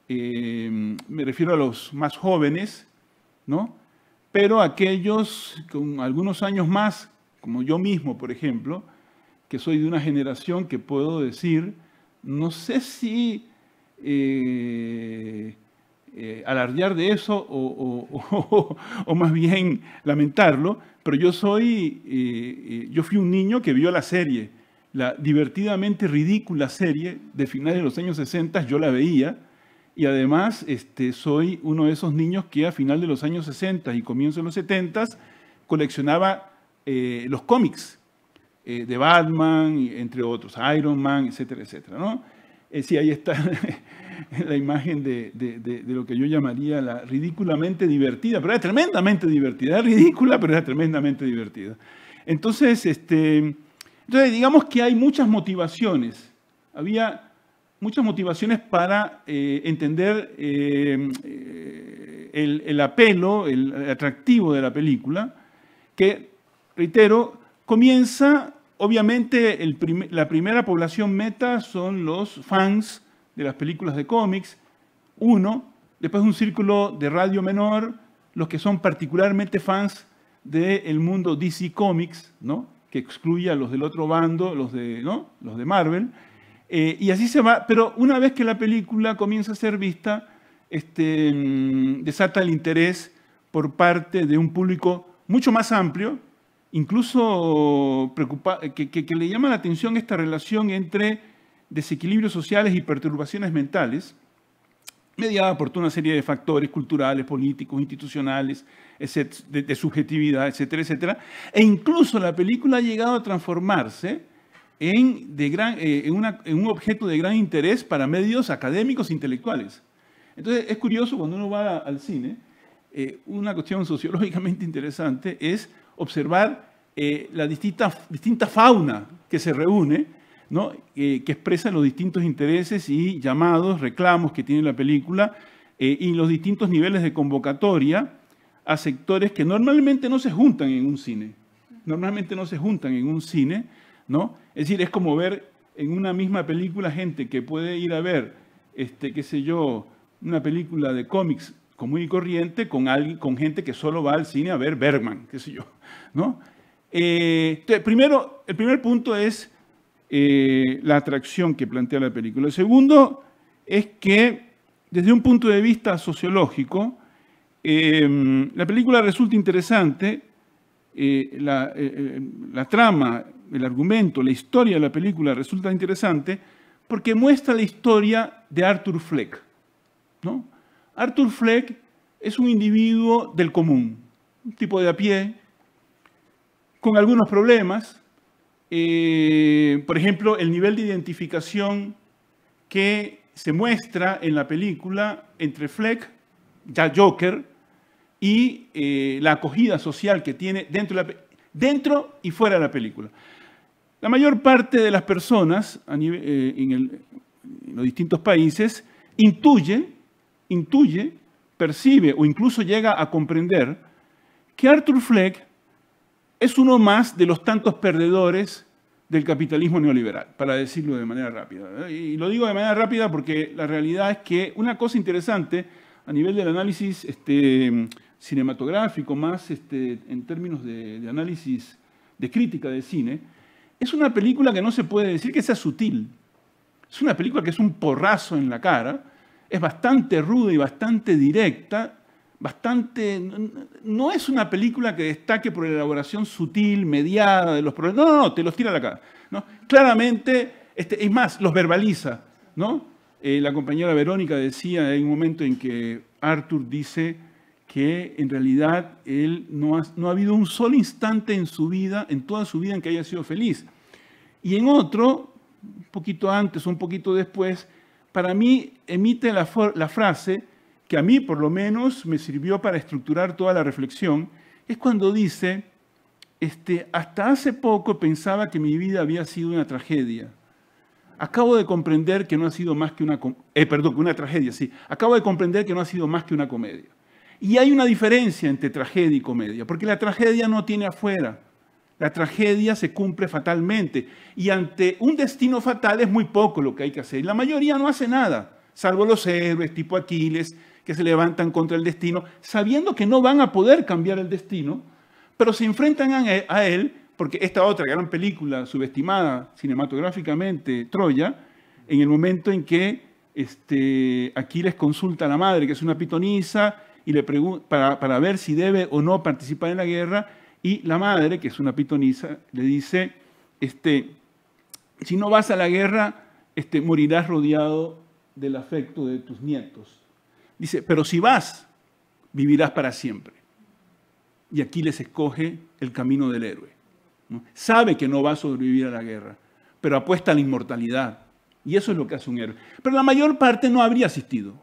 Eh, me refiero a los más jóvenes, ¿no? pero aquellos con algunos años más, como yo mismo, por ejemplo, que soy de una generación que puedo decir, no sé si eh, eh, alardear de eso o, más bien lamentarlo, pero yo soy, eh, eh, yo fui un niño que vio la serie, la divertidamente ridícula serie de finales de los años 60, yo la veía, y además este, soy uno de esos niños que a final de los años 60 y comienzo de los 70 coleccionaba los cómics de Batman, entre otros, Iron Man, etcétera, etcétera, ¿no? Eh, sí, ahí está la imagen de, lo que yo llamaría la ridículamente divertida, pero era tremendamente divertida, era ridícula, pero era tremendamente divertida. Entonces, este, digamos que hay muchas motivaciones, había muchas motivaciones para eh, entender eh, el, el, apelo, el atractivo de la película, que, reitero, comienza Obviamente, la primera población meta son los fans de las películas de cómics, uno, después un círculo de radio menor, los que son particularmente fans del mundo DC Comics, ¿no? que excluye a los del otro bando, los de, los de Marvel, eh, y así se va, pero una vez que la película comienza a ser vista, este, mm, desata el interés por parte de un público mucho más amplio, incluso que, le llama la atención esta relación entre desequilibrios sociales y perturbaciones mentales, mediada por una serie de factores culturales, políticos, institucionales, de, subjetividad, etcétera, etcétera. E incluso la película ha llegado a transformarse eh, en, un objeto de gran interés para medios académicos e intelectuales. Entonces, es curioso cuando uno va al cine, eh, una cuestión sociológicamente interesante es observar eh, la distinta, distinta, fauna que se reúne, eh, que expresa los distintos intereses y llamados, reclamos que tiene la película eh, y los distintos niveles de convocatoria a sectores que normalmente no se juntan en un cine. Normalmente no se juntan en un cine, ¿no? Es decir, es como ver en una misma película gente que puede ir a ver, este, qué sé yo, una película de cómics común y corriente con, alguien, con gente que solo va al cine a ver Bergman, qué sé yo. ¿no? Eh, primero, el primer punto es eh, la atracción que plantea la película. El segundo es que, desde un punto de vista sociológico, em, la película resulta interesante, eh, la, trama, el argumento, la historia de la película resulta interesante porque muestra la historia de Arthur Fleck. Arthur Fleck es un individuo del común, un tipo de a pie, con algunos problemas. Eh, por ejemplo, el nivel de identificación que se muestra en la película entre Fleck, ya Joker, y eh, la acogida social que tiene dentro, y fuera de la película. La mayor parte de las personas eh, en, los distintos países intuye, intuye, percibe o incluso llega a comprender que Arthur Fleck es uno más de los tantos perdedores del capitalismo neoliberal, para decirlo de manera rápida. ¿eh? Y lo digo de manera rápida porque la realidad es que una cosa interesante a nivel del análisis este, cinematográfico, más este, en términos de, de, análisis de crítica de cine, es una película que no se puede decir que sea sutil. Es una película que es un porrazo en la cara, es bastante ruda y bastante directa bastante... No es una película que destaque por la elaboración sutil, mediada de los problemas. No, no, no, te los tira a la cara. ¿no? Claramente, este, es más, los verbaliza. ¿no? Eh, la compañera Verónica decía, en un momento en que Arthur dice que en realidad él no ha, habido un solo instante en su vida, en toda su vida, en que haya sido feliz. Y en otro, un poquito antes, o un poquito después, para mí emite la, la frase, que a mí por lo menos me sirvió para estructurar toda la reflexión, es cuando dice, este, hasta hace poco pensaba que mi vida había sido una tragedia. Acabo de comprender que no ha sido más que una, eh, una tragedia, sí. Acabo de comprender que no ha sido más que una comedia. Y hay una diferencia entre tragedia y comedia, porque la tragedia no tiene afuera. La tragedia se cumple fatalmente. Y ante un destino fatal es muy poco lo que hay que hacer. La mayoría no hace nada, salvo los héroes tipo Aquiles, que se levantan contra el destino, sabiendo que no van a poder cambiar el destino, pero se enfrentan a e, él, porque esta otra gran película subestimada cinematográficamente, Troya, en el momento en que este, Aquiles consulta a la madre, que es una pitonisa, y le para, para ver si debe o no participar en la guerra, y la madre, que es una pitonisa, le dice, este, si no vas a la guerra, este, morirás rodeado del afecto de tus nietos. Dice, pero si vas, vivirás para siempre. Y aquí les escoge el camino del héroe. Sabe que no va a sobrevivir a la guerra, pero apuesta a la inmortalidad. Y eso es lo que hace un héroe. Pero la mayor parte no habría asistido.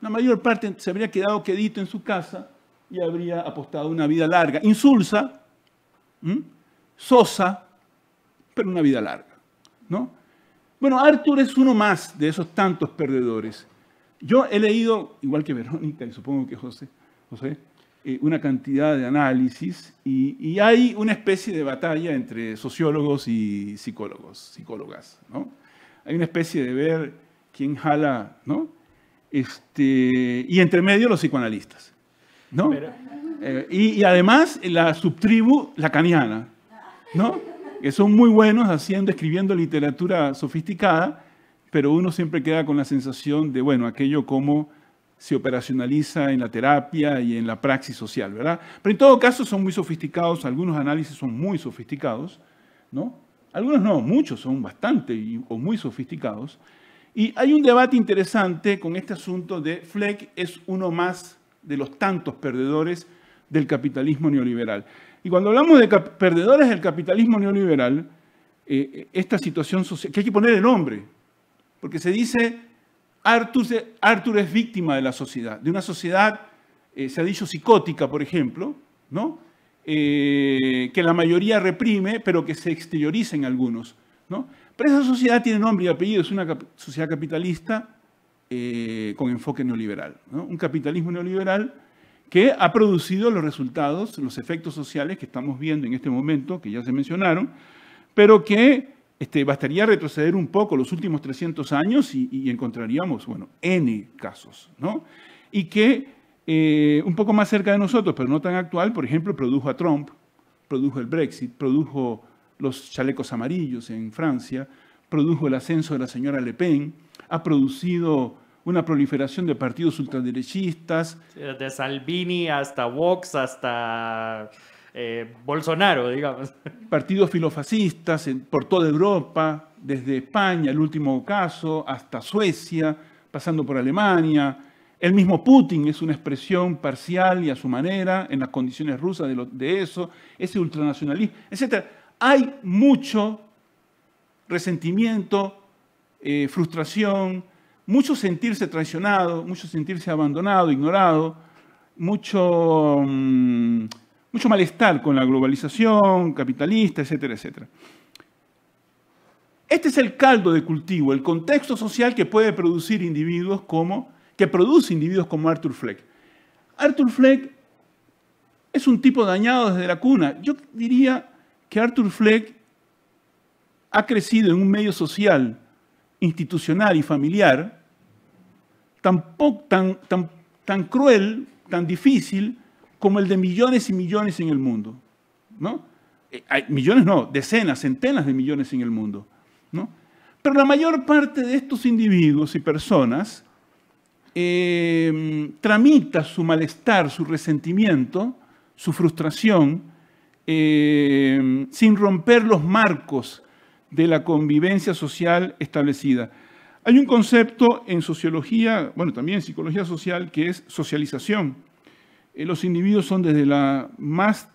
La mayor parte se habría quedado quedito en su casa y habría apostado una vida larga, insulsa, sosa, pero una vida larga. ¿no? Bueno, Arthur es uno más de esos tantos perdedores. Yo he leído, igual que Verónica y supongo que José, eh, una cantidad de análisis y, hay una especie de batalla entre sociólogos y psicólogos, psicólogas. ¿no? Hay una especie de ver quién jala, ¿no? Este, y entre medio los psicoanalistas. ¿no? Eh, y, además la subtribu lacaniana, ¿no? que son muy buenos haciendo, escribiendo literatura sofisticada, pero uno siempre queda con la sensación de, bueno, aquello como se operacionaliza en la terapia y en la praxis social, ¿verdad? Pero en todo caso son muy sofisticados, algunos análisis son muy sofisticados, ¿no? Algunos no, muchos son bastante o muy sofisticados. Y hay un debate interesante con este asunto de Fleck es uno más de los tantos perdedores del capitalismo neoliberal. Y cuando hablamos de perdedores del capitalismo neoliberal, eh, esta situación social, que hay que poner el nombre, porque se dice, Arthur, Arthur es víctima de la sociedad, de una sociedad, eh, se ha dicho psicótica, por ejemplo, eh, que la mayoría reprime, pero que se exterioriza en algunos. Pero esa sociedad tiene nombre y apellido, es una sociedad capitalista eh, con enfoque neoliberal. Un capitalismo neoliberal que ha producido los resultados, los efectos sociales que estamos viendo en este momento, que ya se mencionaron, pero que este, bastaría retroceder un poco los últimos 300 años y, encontraríamos, bueno, N casos, ¿no? Y que eh, un poco más cerca de nosotros, pero no tan actual, por ejemplo, produjo a Trump, produjo el Brexit, produjo los chalecos amarillos en Francia, produjo el ascenso de la señora Le Pen, ha producido una proliferación de partidos ultraderechistas. de Salvini hasta Vox, hasta eh, Bolsonaro, digamos. Partidos filofascistas por toda Europa, desde España, el último caso, hasta Suecia, pasando por Alemania. El mismo Putin es una expresión parcial y a su manera, en las condiciones rusas de, eso, ese ultranacionalismo, etc. Hay mucho resentimiento, eh, frustración, mucho sentirse traicionado, mucho sentirse abandonado, ignorado, mucho... Mm, mucho malestar con la globalización capitalista, etcétera, etcétera. Este es el caldo de cultivo, el contexto social que puede producir individuos como, que produce individuos como Arthur Fleck. Arthur Fleck es un tipo dañado desde la cuna. Yo diría que Arthur Fleck ha crecido en un medio social, institucional y familiar tan, tan, tan cruel, tan difícil, como el de millones y millones en el mundo. ¿no? Eh, hay millones no, decenas, centenas de millones en el mundo. Pero la mayor parte de estos individuos y personas em, tramita su malestar, su resentimiento, su frustración, em, sin romper los marcos de la convivencia social establecida. Hay un concepto en sociología, bueno, también en psicología social, que es socialización. Eh, los individuos son desde la más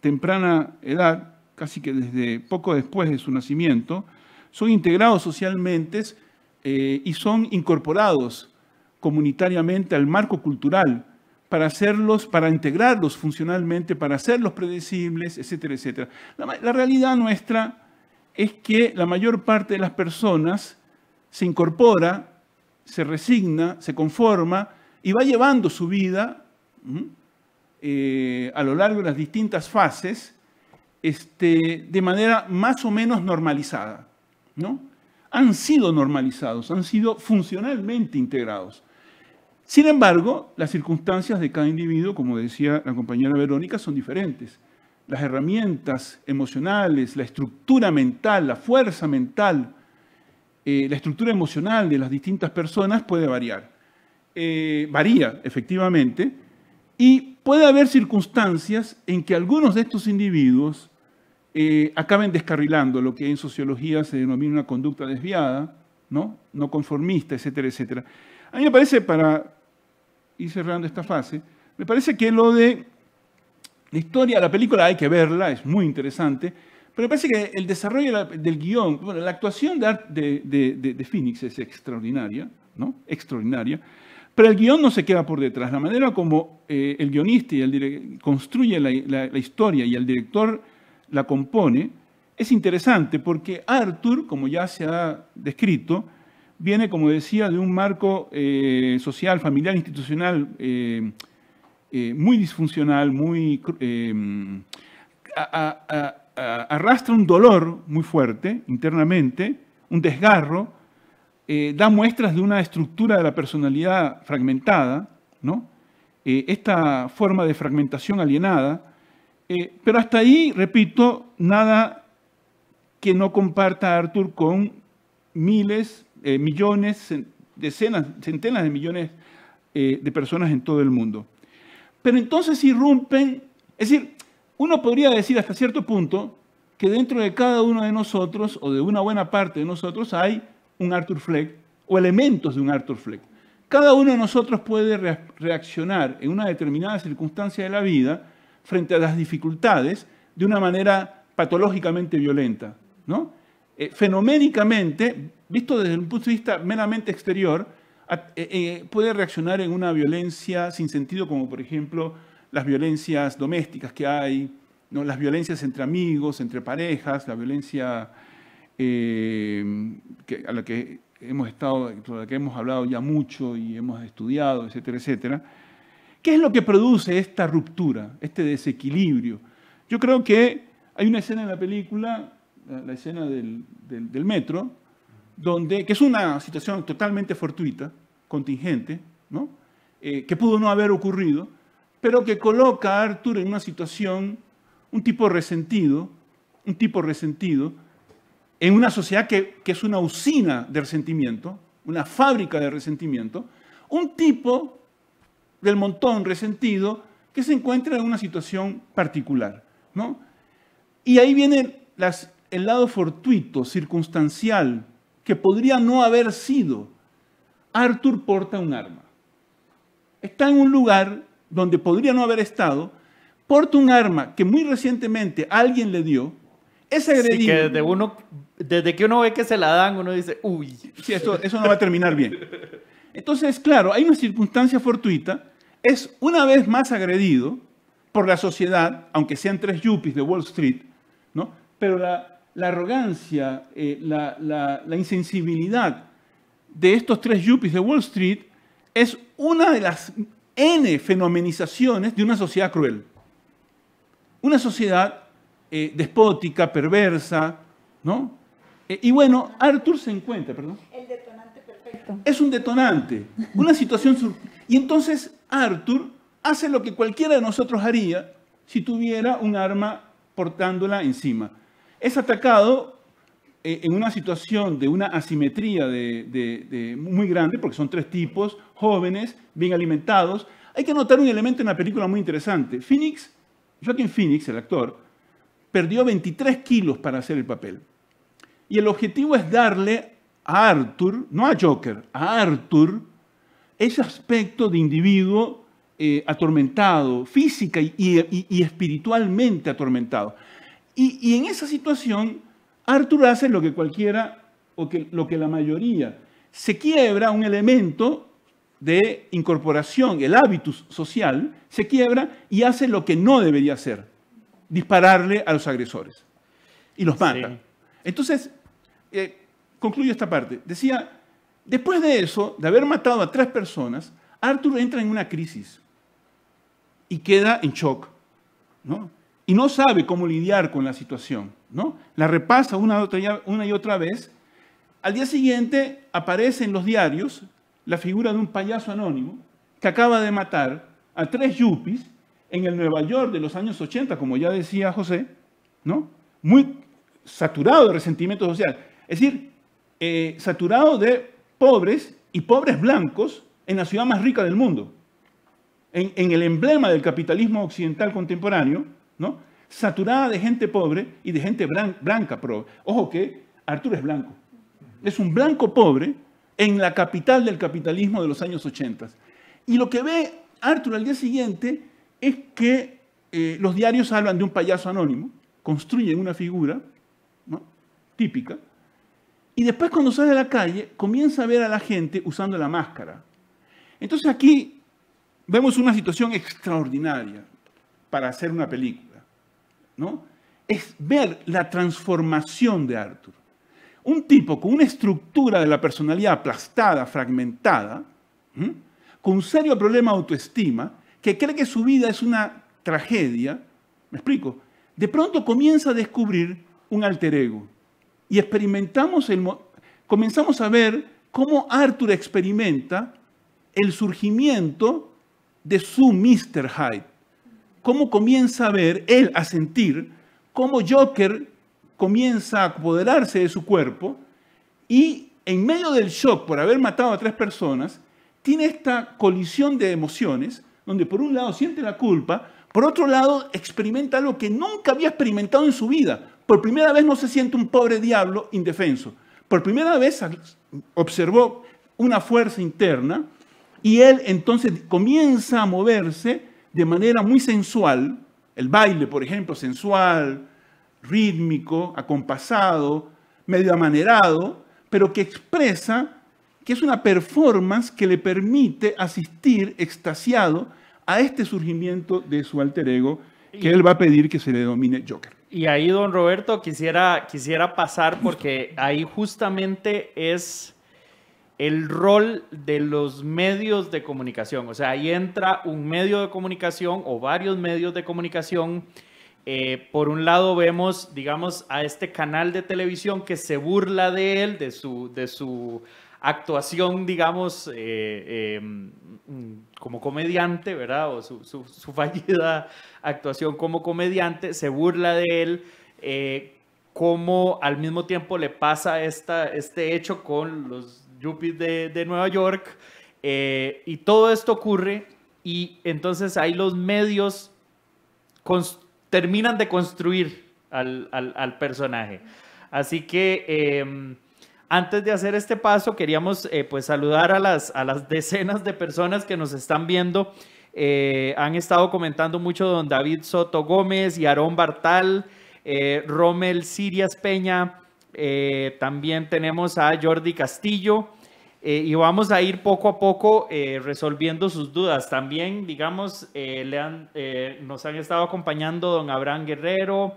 temprana edad, casi que desde poco después de su nacimiento, son integrados socialmente eh, y son incorporados comunitariamente al marco cultural para hacerlos, para integrarlos funcionalmente, para hacerlos predecibles, etcétera, etcétera. La, realidad nuestra es que la mayor parte de las personas se incorpora, se resigna, se conforma y va llevando su vida eh, a lo largo de las distintas fases este, de manera más o menos normalizada. Han sido normalizados, han sido funcionalmente integrados. Sin embargo, las circunstancias de cada individuo, como decía la compañera Verónica, son diferentes. Las herramientas emocionales, la estructura mental, la fuerza mental, eh, la estructura emocional de las distintas personas puede variar. Eh, varía, efectivamente, y puede haber circunstancias en que algunos de estos individuos eh, acaben descarrilando lo que en sociología se denomina una conducta desviada, ¿no? conformista, etcétera, etcétera. A mí me parece, para ir cerrando esta fase, me parece que lo de la historia, la película hay que verla, es muy interesante, pero me parece que el desarrollo del guión, la actuación de, de, de Phoenix es extraordinaria, ¿no? Extraordinaria. Pero el guión no se queda por detrás. La manera como eh, el guionista y el construye la, historia y el director la compone es interesante porque Arthur, como ya se ha descrito, viene, como decía, de un marco eh, social, familiar, institucional eh, muy disfuncional, muy... arrastra un dolor muy fuerte internamente, un desgarro, eh, da muestras de una estructura de la personalidad fragmentada, eh, esta forma de fragmentación alienada, eh, pero hasta ahí, repito, nada que no comparta Arthur con miles, millones, decenas, centenas de millones de personas en todo el mundo. Pero entonces irrumpen, es decir, uno podría decir hasta cierto punto que dentro de cada uno de nosotros o de una buena parte de nosotros hay un Arthur Fleck o elementos de un Arthur Fleck. Cada uno de nosotros puede reaccionar en una determinada circunstancia de la vida frente a las dificultades de una manera patológicamente violenta. ¿no? Eh, fenoménicamente, visto desde un punto de vista meramente exterior, eh, eh, puede reaccionar en una violencia sin sentido, como por ejemplo las violencias domésticas que hay, ¿no? las violencias entre amigos, entre parejas, la violencia eh, a la que hemos estado, sobre la que hemos hablado ya mucho y hemos estudiado, etcétera, etcétera. ¿Qué es lo que produce esta ruptura, este desequilibrio? Yo creo que hay una escena en la película, la, escena del, metro, donde, que es una situación totalmente fortuita, contingente, ¿no? Eh, que pudo no haber ocurrido, pero que coloca a Arthur en una situación, un tipo resentido, un tipo resentido, en una sociedad que, es una usina de resentimiento, una fábrica de resentimiento, un tipo del montón resentido que se encuentra en una situación particular. ¿no? Y ahí viene el lado fortuito, circunstancial, que podría no haber sido. Arthur porta un arma. Está en un lugar donde podría no haber estado, porta un arma que muy recientemente alguien le dio agredido desde, que uno ve que se la dan, uno dice, uy. Sí, eso, no va a terminar bien. Entonces, claro, hay una circunstancia fortuita. Es una vez más agredido por la sociedad, aunque sean tres yuppies de Wall Street, ¿no? Pero la, arrogancia, eh, la, la, insensibilidad de estos tres yuppies de Wall Street es una de las N fenomenizaciones de una sociedad cruel. Una sociedad eh, despótica, perversa, ¿no? Eh, y bueno, Arthur se encuentra, perdón. El Es un detonante, una situación... Y entonces Arthur hace lo que cualquiera de nosotros haría si tuviera un arma portándola encima. Es atacado eh, en una situación de una asimetría de, muy grande, porque son tres tipos, jóvenes, bien alimentados. Hay que notar un elemento en la película muy interesante. Phoenix, Joaquín Phoenix, el actor, perdió 23 kilos para hacer el papel. Y el objetivo es darle a Arthur, no a Joker, a Arthur, ese aspecto de individuo eh, atormentado, física y, espiritualmente atormentado. Y, en esa situación, Arthur hace lo que cualquiera o que, lo que la mayoría. Se quiebra un elemento de incorporación, el hábitus social, se quiebra y hace lo que no debería hacer dispararle a los agresores. Y los mata. Entonces, eh, concluyo esta parte. Decía, después de eso, de haber matado a tres personas, Arthur entra en una crisis y queda en shock. Y no sabe cómo lidiar con la situación. ¿no? La repasa una y, otra, una y otra vez. Al día siguiente aparece en los diarios la figura de un payaso anónimo que acaba de matar a tres yuppies en el Nueva York de los años 80, como ya decía José, ¿no? Muy saturado de resentimiento social. Es decir, eh, saturado de pobres y pobres blancos en la ciudad más rica del mundo. En, el emblema del capitalismo occidental contemporáneo, ¿no? Saturada de gente pobre y de gente blanca. Pero, ojo que Arturo es blanco. Es un blanco pobre en la capital del capitalismo de los años 80. Y lo que ve Arturo al día siguiente es que eh, los diarios hablan de un payaso anónimo, construyen una figura típica, y después cuando sale a la calle comienza a ver a la gente usando la máscara. Entonces aquí vemos una situación extraordinaria para hacer una película, Es ver la transformación de Arthur. Un tipo con una estructura de la personalidad aplastada, fragmentada, con un serio problema de autoestima, que cree que su vida es una tragedia, me explico, de pronto comienza a descubrir un alter ego y experimentamos el, comenzamos a ver cómo Arthur experimenta el surgimiento de su Mr. Hyde, cómo comienza a ver él, a sentir, cómo Joker comienza a apoderarse de su cuerpo y en medio del shock por haber matado a tres personas, tiene esta colisión de emociones donde por un lado siente la culpa, por otro lado experimenta algo que nunca había experimentado en su vida. Por primera vez no se siente un pobre diablo indefenso. Por primera vez observó una fuerza interna y él entonces comienza a moverse de manera muy sensual, el baile, por ejemplo, sensual, rítmico, acompasado, medio amanerado, pero que expresa que es una performance que le permite asistir extasiado a este surgimiento de su alter ego que él va a pedir que se le domine Joker. Y ahí, don Roberto, quisiera, quisiera pasar porque ahí justamente es el rol de los medios de comunicación. O sea, ahí entra un medio de comunicación o varios medios de comunicación. Eh, por un lado vemos, digamos, a este canal de televisión que se burla de él, de su, de su actuación, digamos, eh, eh, mm, como comediante, ¿verdad? O su, fallida actuación como comediante, se burla de él, eh, como al mismo tiempo le pasa esta, este hecho con los yuppies de, Nueva York, y todo esto ocurre, y entonces ahí los medios terminan de construir al personaje. Así que em, antes de hacer este paso, queríamos eh, pues saludar a las, a las decenas de personas que nos están viendo. Eh, han estado comentando mucho don David Soto Gómez y Aarón Bartal, Romel eh, Rommel Sirias Peña, también tenemos a Jordi Castillo y vamos a ir poco a poco resolviendo sus dudas. También, digamos, nos han estado acompañando don Abraham Guerrero,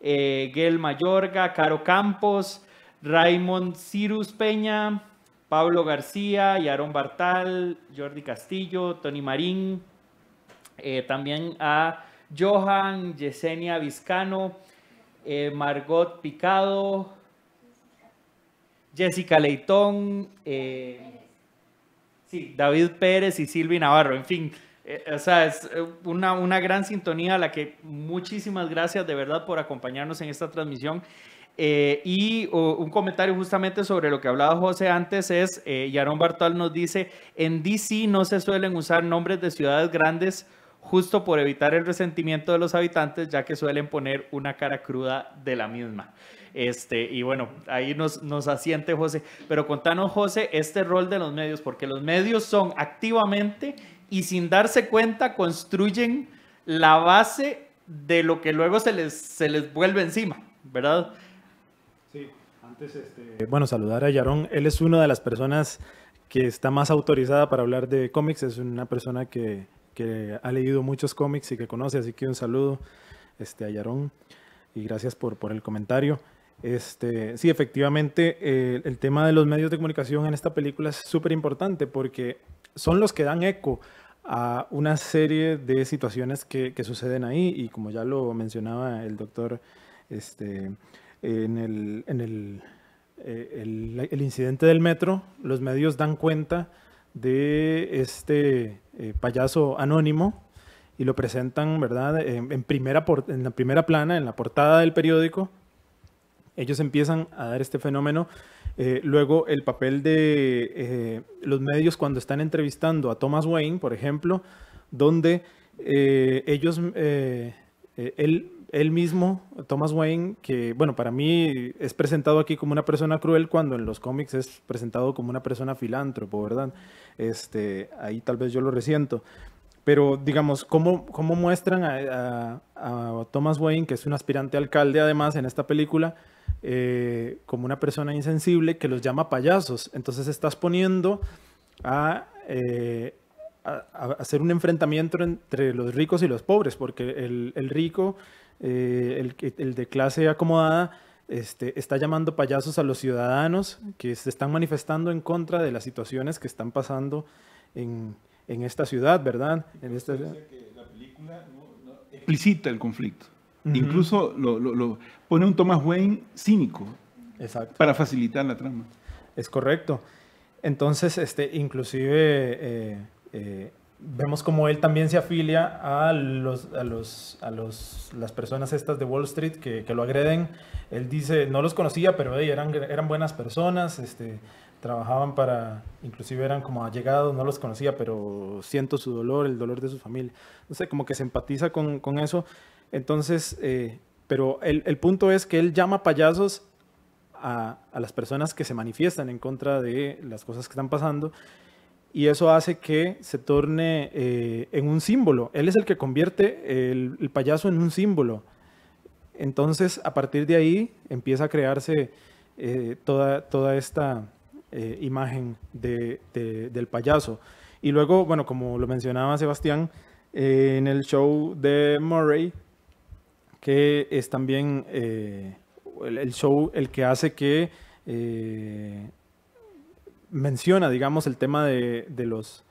Gel Mayorga, Caro Campos. Raymond Cirus Peña, Pablo García, Yaron Bartal, Jordi Castillo, Tony Marín, eh, también a Johan, Yesenia Vizcano, eh, Margot Picado, Jessica Leitón, eh, sí, David Pérez y Silvi Navarro, en fin. O es una, una gran sintonía a la que muchísimas gracias de verdad por acompañarnos en esta transmisión. Eh, y un comentario justamente sobre lo que hablaba José antes es, eh, Yaron Bartal nos dice, en DC no se suelen usar nombres de ciudades grandes justo por evitar el resentimiento de los habitantes, ya que suelen poner una cara cruda de la misma. Este, y bueno, ahí nos, nos asiente José. Pero contanos, José, este rol de los medios, porque los medios son activamente y sin darse cuenta construyen la base de lo que luego se les, se les vuelve encima, ¿verdad? Este, bueno, saludar a Yaron. Él es una de las personas que está más autorizada para hablar de cómics. Es una persona que, ha leído muchos cómics y que conoce, así que un saludo este, a Yaron y gracias por, el comentario. Este, sí, efectivamente, el tema de los medios de comunicación en esta película es súper importante porque son los que dan eco a una serie de situaciones que, suceden ahí y como ya lo mencionaba el doctor este, en el, en eh, el, incidente del metro, los medios dan cuenta de este eh, payaso anónimo y lo presentan, ¿verdad? En, primera en la primera plana, en la portada del periódico. Ellos empiezan a dar este fenómeno. Eh, luego el papel de los medios cuando están entrevistando a Thomas Wayne, por ejemplo, donde ellos, él él mismo, Thomas Wayne, que bueno, para mí es presentado aquí como una persona cruel cuando en los cómics es presentado como una persona filántropo, ¿verdad? Este, ahí tal vez yo lo resiento. Pero digamos, ¿cómo, muestran a, Thomas Wayne, que es un aspirante alcalde además en esta película, eh, como una persona insensible que los llama payasos? Entonces estás poniendo a... Eh, hacer un enfrentamiento entre los ricos y los pobres, porque el rico eh, el, de clase acomodada, este, está llamando payasos a los ciudadanos que se están manifestando en contra de las situaciones que están pasando en, esta ciudad, ¿verdad? la película no, explicita el conflicto. Incluso pone un Thomas Wayne cínico para facilitar la trama. Es correcto. Entonces, este, inclusive eh, eh, vemos como él también se afilia a, los, a, los, a los, las personas estas de Wall Street que, que, lo agreden. Él dice, no los conocía, pero eran, eran buenas personas, este, trabajaban para, inclusive eran como allegados, no los conocía, pero siento su dolor, el dolor de su familia. No sé, como que se empatiza con, con eso. Entonces, eh, pero el, el, punto es que él llama payasos a, a las personas que se manifiestan en contra de las cosas que están pasando y eso hace que se torne eh, en un símbolo. Él es el que convierte el, payaso en un símbolo. Entonces, a partir de ahí empieza a crearse eh, toda, toda esta eh, imagen del payaso. Y luego, bueno, como lo mencionaba Sebastián, en el show de Murray, que es también el, show el que hace que menciona, digamos, el tema de, de los,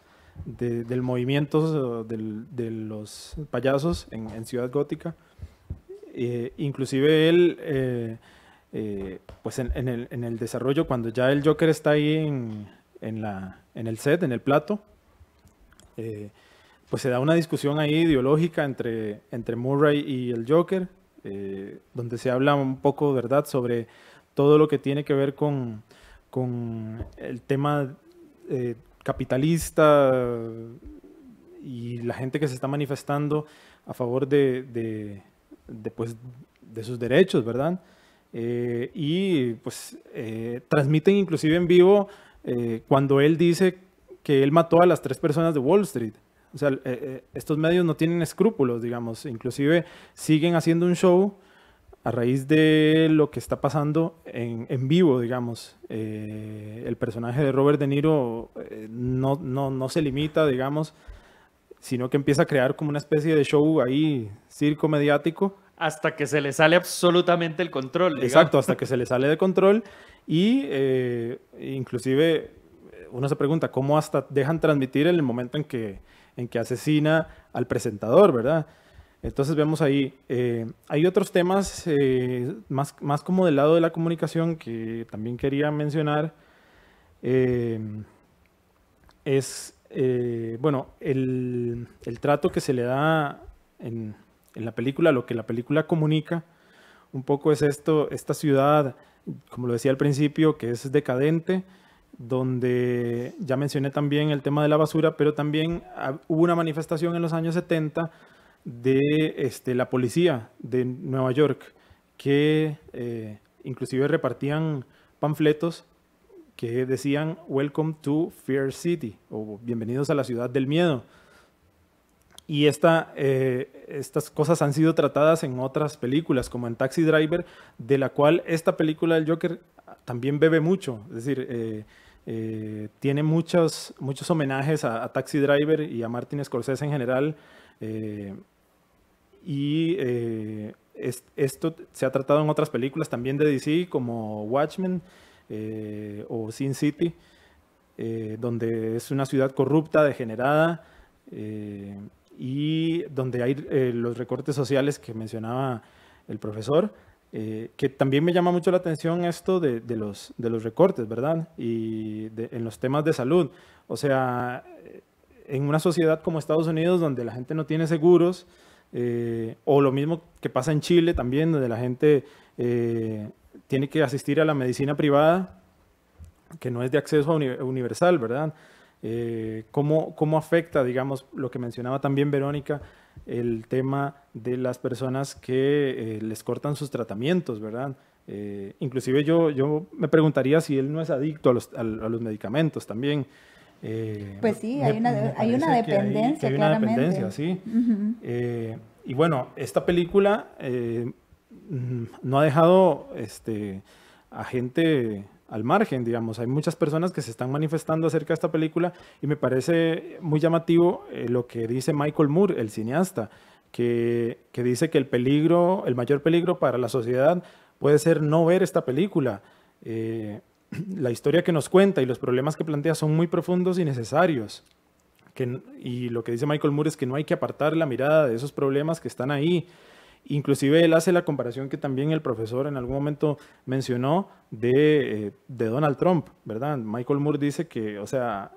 de, del movimiento de, los payasos en, Ciudad Gótica. Eh, inclusive él, eh, eh, pues en, el, en, el, desarrollo, cuando ya el Joker está ahí en, en la, el set, en el plato, pues se da una discusión ahí ideológica entre, entre Murray y el Joker, donde se habla un poco, ¿verdad?, sobre todo lo que tiene que ver con, con el tema eh, capitalista y la gente que se está manifestando a favor de, de, pues, de sus derechos, ¿verdad? Eh, y pues eh, transmiten inclusive en vivo cuando él dice que él mató a las tres personas de Wall Street. O sea, estos medios no tienen escrúpulos, digamos, inclusive siguen haciendo un show a raíz de lo que está pasando en, vivo, digamos, eh, el personaje de Robert De Niro eh, no, no, se limita, digamos, sino que empieza a crear como una especie de show ahí, circo mediático. Hasta que se le sale absolutamente el control. Exacto, hasta que se le sale de control. Y eh, inclusive uno se pregunta cómo hasta dejan transmitir en el momento en que, en que asesina al presentador, ¿verdad? Entonces vemos ahí, eh, hay otros temas eh, más, más como del lado de la comunicación que también quería mencionar. Eh, es, bueno, el, el, trato que se le da en, en, la película, lo que la película comunica, un poco es esto, esta ciudad, como lo decía al principio, que es decadente, donde ya mencioné también el tema de la basura, pero también hubo una manifestación en los años 70 de este, la policía de Nueva York, que eh, inclusive repartían panfletos que decían Welcome to Fear City o Bienvenidos a la ciudad del miedo. Y esta, eh, estas cosas han sido tratadas en otras películas, como en Taxi Driver, de la cual esta película del Joker también bebe mucho. Es decir, eh, tiene muchos, muchos homenajes a, a, Taxi Driver y a Martin Scorsese en general. Eh, y eh, esto se ha tratado en otras películas también de DC, como Watchmen eh, o Sin City, donde es una ciudad corrupta, degenerada, y donde hay los recortes sociales que mencionaba el profesor. que también me llama mucho la atención esto de, los, recortes, ¿verdad? Y en los temas de salud. O sea, en una sociedad como Estados Unidos, donde la gente no tiene seguros, eh, o lo mismo que pasa en Chile también, donde la gente eh, tiene que asistir a la medicina privada, que no es de acceso universal, ¿verdad? Eh, ¿cómo, ¿Cómo afecta, digamos, lo que mencionaba también Verónica, el tema de las personas que les cortan sus tratamientos, ¿verdad? inclusive yo, yo me preguntaría si él no es adicto a los, a los medicamentos también. Eh, pues sí, hay una, dependencia. hay, una dependencia, sí. Eh, y bueno, esta película eh, mm, no ha dejado este, a gente al margen, digamos. Hay muchas personas que se están manifestando acerca de esta película y me parece muy llamativo lo que dice Michael Moore, el cineasta, que, dice que el peligro, el mayor peligro para la sociedad puede ser no ver esta película. la historia que nos cuenta y los problemas que plantea son muy profundos y necesarios. Que, y lo que dice Michael Moore es que no hay que apartar la mirada de esos problemas que están ahí. Inclusive él hace la comparación que también el profesor en algún momento mencionó de, eh, de Donald Trump, ¿verdad? Michael Moore dice que, o sea,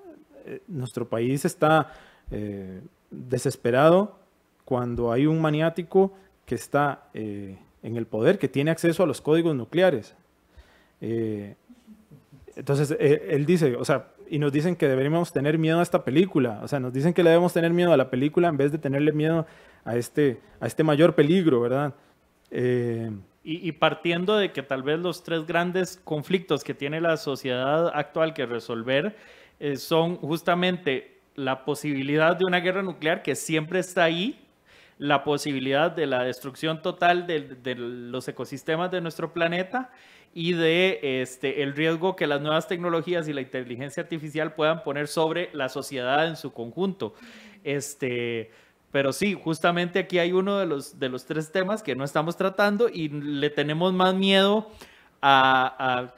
eh, nuestro país está eh, desesperado cuando hay un maniático que está en el poder, que tiene acceso a los códigos nucleares. Eh, entonces, eh, él dice, o sea, y nos dicen que deberíamos tener miedo a esta película, o sea, nos dicen que le debemos tener miedo a la película en vez de tenerle miedo a este, a este mayor peligro, ¿verdad? Eh, y, partiendo de que tal vez los tres grandes conflictos que tiene la sociedad actual que resolver eh, son justamente la posibilidad de una guerra nuclear que siempre está ahí, la posibilidad de la destrucción total de, los ecosistemas de nuestro planeta y de este, el riesgo que las nuevas tecnologías y la inteligencia artificial puedan poner sobre la sociedad en su conjunto. Este, pero sí, justamente aquí hay uno de los, de los tres temas que no estamos tratando y le tenemos más miedo a,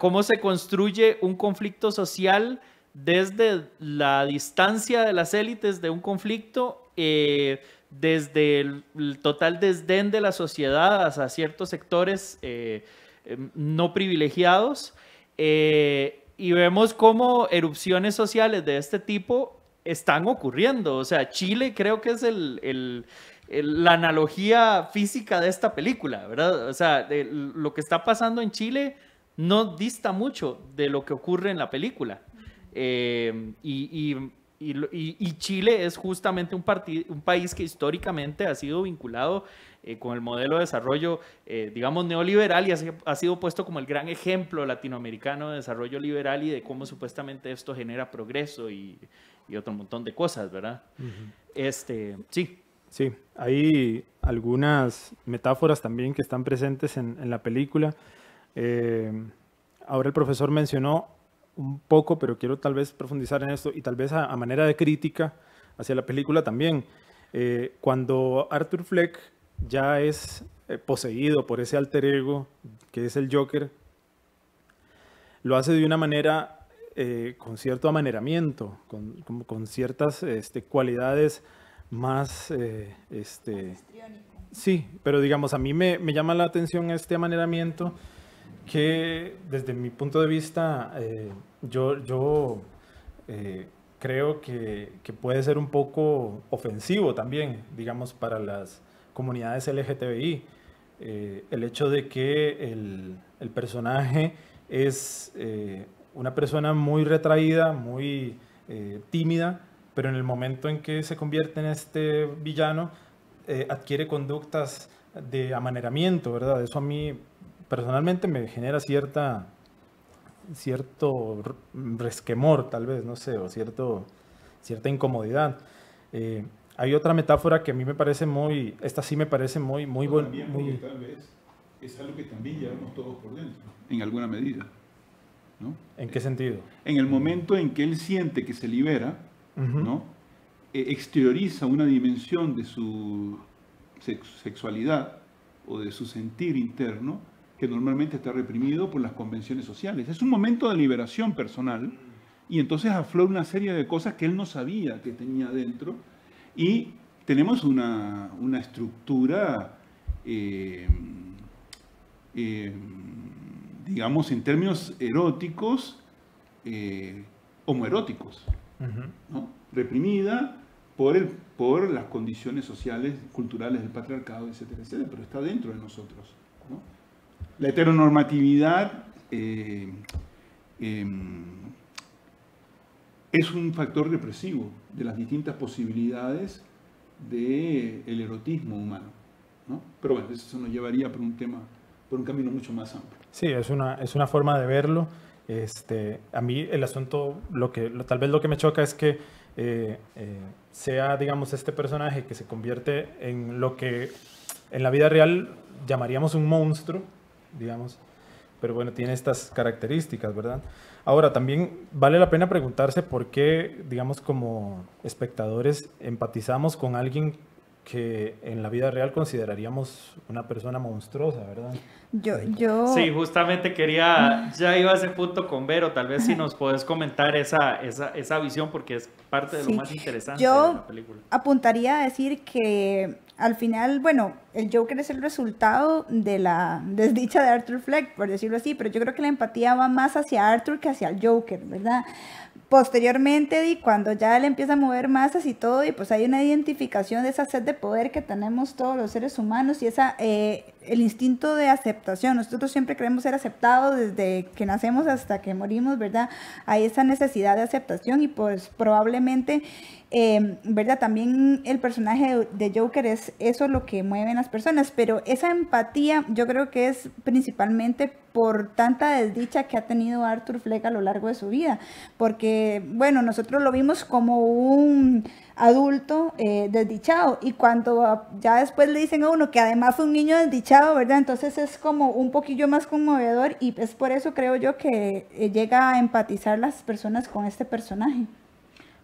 cómo se construye un conflicto social desde la distancia de las élites de un conflicto, eh, desde el, total desdén de la sociedad hacia ciertos sectores eh, em, no privilegiados. Eh, y vemos cómo erupciones sociales de este tipo están ocurriendo. O sea, Chile creo que es la analogía física de esta película, ¿verdad? O sea, lo que está pasando en Chile no dista mucho de lo que ocurre en la película. Eh, y y, Chile es justamente un, un país que históricamente ha sido vinculado eh, con el modelo de desarrollo, eh, digamos, neoliberal y ha, sido puesto como el gran ejemplo latinoamericano de desarrollo liberal y de cómo supuestamente esto genera progreso y, otro montón de cosas, ¿verdad? este, sí. Sí, hay algunas metáforas también que están presentes en, la película. Eh, ahora el profesor mencionó un poco, pero quiero tal vez profundizar en esto y tal vez a, manera de crítica hacia la película también. Eh, cuando Arthur Fleck ya es eh, poseído por ese alter ego que es el Joker, lo hace de una manera eh, con cierto amaneramiento, con, ciertas este, cualidades más... este, sí, pero digamos, a mí me llama la atención este amaneramiento que desde mi punto de vista, eh, yo, yo eh, creo que, puede ser un poco ofensivo también, digamos, para las comunidades LGTBI. Eh, el hecho de que el, el personaje es una persona muy retraída, muy tímida, pero en el momento en que se convierte en este villano, adquiere conductas de amaneramiento, ¿verdad? Eso a mí personalmente me genera cierta cierto resquemor, tal vez, no sé, o cierto, cierta incomodidad. Eh, hay otra metáfora que a mí me parece muy, esta sí me parece muy, muy es algo que también llevamos todos por dentro, en alguna medida. ¿no? ¿En qué sentido? En el momento en que él siente que se libera, ¿no? E, exterioriza una dimensión de su sexualidad o de su sentir interno que normalmente está reprimido por las convenciones sociales. Es un momento de liberación personal y entonces aflora una serie de cosas que él no sabía que tenía dentro y tenemos una, estructura, eh, eh, digamos, en términos eróticos, eh, homoeróticos, reprimida por, el, por las condiciones sociales, culturales del patriarcado, etcétera, etcétera, pero está dentro de nosotros la heteronormatividad eh, em, es un factor represivo de las distintas posibilidades del eh, el erotismo humano. ¿no? Pero bueno, eso nos llevaría por un tema, por un camino mucho más amplio. Sí, es una, forma de verlo. Este, a mí el asunto, lo que, tal vez lo que me choca es que eh, sea, digamos, este personaje que se convierte en lo que en la vida real llamaríamos un monstruo, digamos. Pero bueno, tiene estas características, ¿verdad? Ahora, también vale la pena preguntarse por qué, digamos, como espectadores empatizamos con alguien que en la vida real consideraríamos una persona monstruosa, ¿verdad? Yo, yo... Sí, justamente quería, ya iba a ese punto con Vero, tal vez si nos podés comentar esa, esa, esa visión porque es parte de lo más interesante de la película. Yo Apuntaría a decir que al final, bueno, el Joker es el resultado de la desdicha de Arthur Fleck, por decirlo así, pero yo creo que la empatía va más hacia Arthur que hacia el Joker, ¿verdad? Posteriormente, cuando ya él empieza a mover masas y todo, y pues hay una identificación de esa sed de poder que tenemos todos los seres humanos y esa eh, el instinto de aceptación. Nosotros siempre queremos ser aceptados desde que nacemos hasta que morimos, ¿verdad? Hay esa necesidad de aceptación y pues probablemente, eh, ¿verdad? También el personaje de Joker es eso lo que mueve a las personas, pero esa empatía yo creo que es principalmente por tanta desdicha que ha tenido Arthur Fleck a lo largo de su vida, porque, bueno, nosotros lo vimos como un adulto eh, desdichado. Y cuando ya después le dicen a uno que además un niño desdichado, ¿verdad? Entonces es como un poquillo más conmovedor y es por eso creo yo que eh, llega a empatizar las personas con este personaje.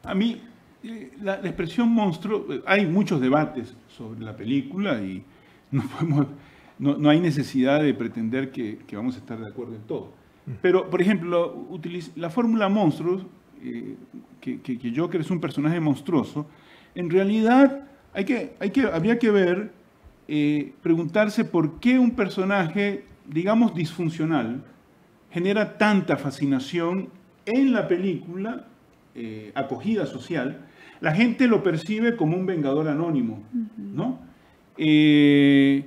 A mí, eh, la, expresión monstruo, hay muchos debates sobre la película y no, hay necesidad de pretender que, vamos a estar de acuerdo en todo. Mm. Pero, por ejemplo, la fórmula monstruos eh, que, Joker es un personaje monstruoso, en realidad hay que, hay que, habría que ver, eh, preguntarse por qué un personaje, digamos, disfuncional, genera tanta fascinación en la película, eh, acogida social, la gente lo percibe como un vengador anónimo, y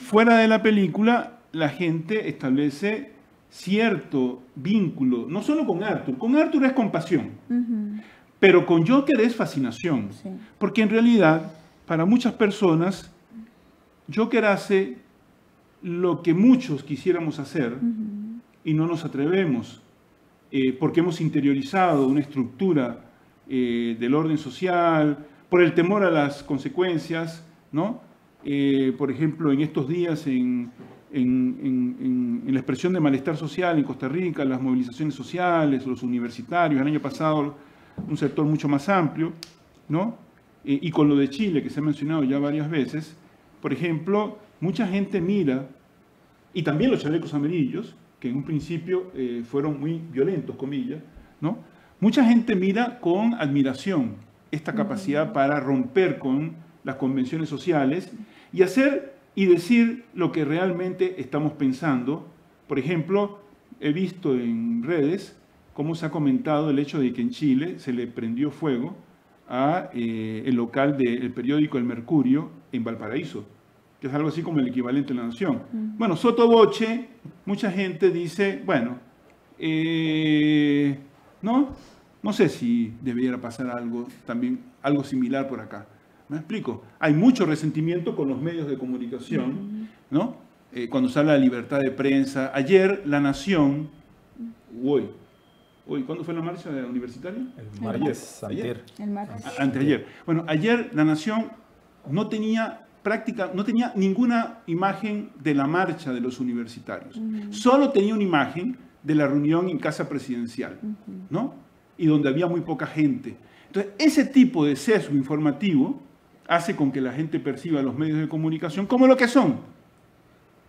fuera de la película, la gente establece cierto vínculo, no solo con Arthur, con Arthur es compasión, pero con Joker es fascinación, porque en realidad para muchas personas Joker hace lo que muchos quisiéramos hacer y no nos atrevemos, eh, porque hemos interiorizado una estructura eh, del orden social, por el temor a las consecuencias, ¿no? Eh, por ejemplo, en estos días en, en, la expresión de malestar social en Costa Rica, las movilizaciones sociales, los universitarios, el año pasado un sector mucho más amplio, ¿no? Eh, y con lo de Chile, que se ha mencionado ya varias veces, por ejemplo, mucha gente mira, y también los chalecos amarillos, que en un principio eh, fueron muy violentos, comillas, ¿no? Mucha gente mira con admiración esta capacidad para romper con las convenciones sociales y hacer y decir lo que realmente estamos pensando. Por ejemplo, he visto en redes cómo se ha comentado el hecho de que en Chile se le prendió fuego a eh, el local del periódico El Mercurio en Valparaíso, que es algo así como el equivalente a la nación. Mm. Bueno, Bueno, Boche, mucha gente dice, bueno, eh, no, no sé si debiera pasar algo también, algo similar por acá. ¿Me explico? Hay mucho resentimiento con los medios de comunicación, ¿no? Eh, cuando se habla de libertad de prensa. Ayer La Nación, hoy, hoy ¿cuándo fue la marcha universitaria? El martes, ayer. ayer. El martes. Anteayer. Bueno, ayer La Nación no tenía práctica, no tenía ninguna imagen de la marcha de los universitarios. Solo tenía una imagen de la reunión en casa presidencial, ¿no? Y donde había muy poca gente. Entonces, ese tipo de sesgo informativo hace con que la gente perciba los medios de comunicación como lo que son,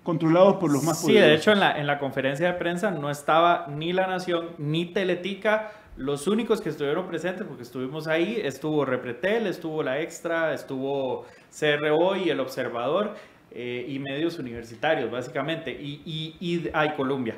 controlados por los más poderosos. Sí, de hecho en la, conferencia de prensa no estaba ni La Nación ni Teletica, los únicos que estuvieron presentes, porque estuvimos ahí, estuvo Repretel, estuvo La Extra, estuvo CRO y El Observador eh, y medios universitarios, básicamente, y, y, Colombia.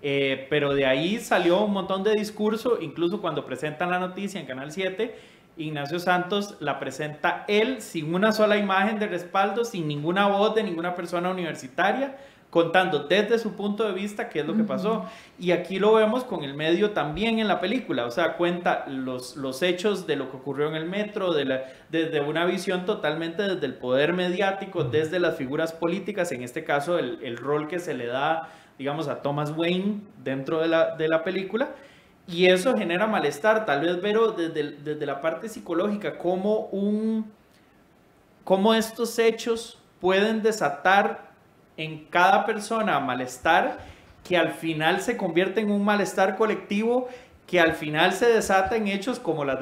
Eh, pero de ahí salió un montón de discurso, incluso cuando presentan la noticia en Canal 7, Ignacio Santos la presenta él sin una sola imagen de respaldo, sin ninguna voz de ninguna persona universitaria, contando desde su punto de vista qué es lo que pasó. Y aquí lo vemos con el medio también en la película, o sea, cuenta los, los hechos de lo que ocurrió en el metro, desde una visión totalmente desde el poder mediático, desde las figuras políticas, en este caso el, rol que se le da, digamos, a Thomas Wayne dentro de la, de la película y eso genera malestar, tal vez, pero desde, la parte psicológica, cómo, un, estos hechos pueden desatar en cada persona malestar que al final se convierte en un malestar colectivo que al final se desata en hechos como los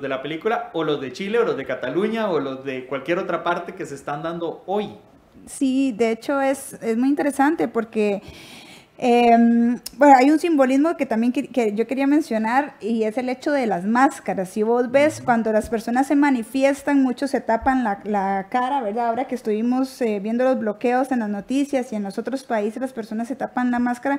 de la película o los de Chile o los de Cataluña o los de cualquier otra parte que se están dando hoy. Sí, de hecho es, es muy interesante porque Em, bueno, hay un simbolismo que también que, yo quería mencionar y es el hecho de las máscaras. Si vos ves, cuando las personas se manifiestan, muchos se tapan la, cara, ¿verdad? Ahora que estuvimos eh, viendo los bloqueos en las noticias y en los otros países, las personas se tapan la máscara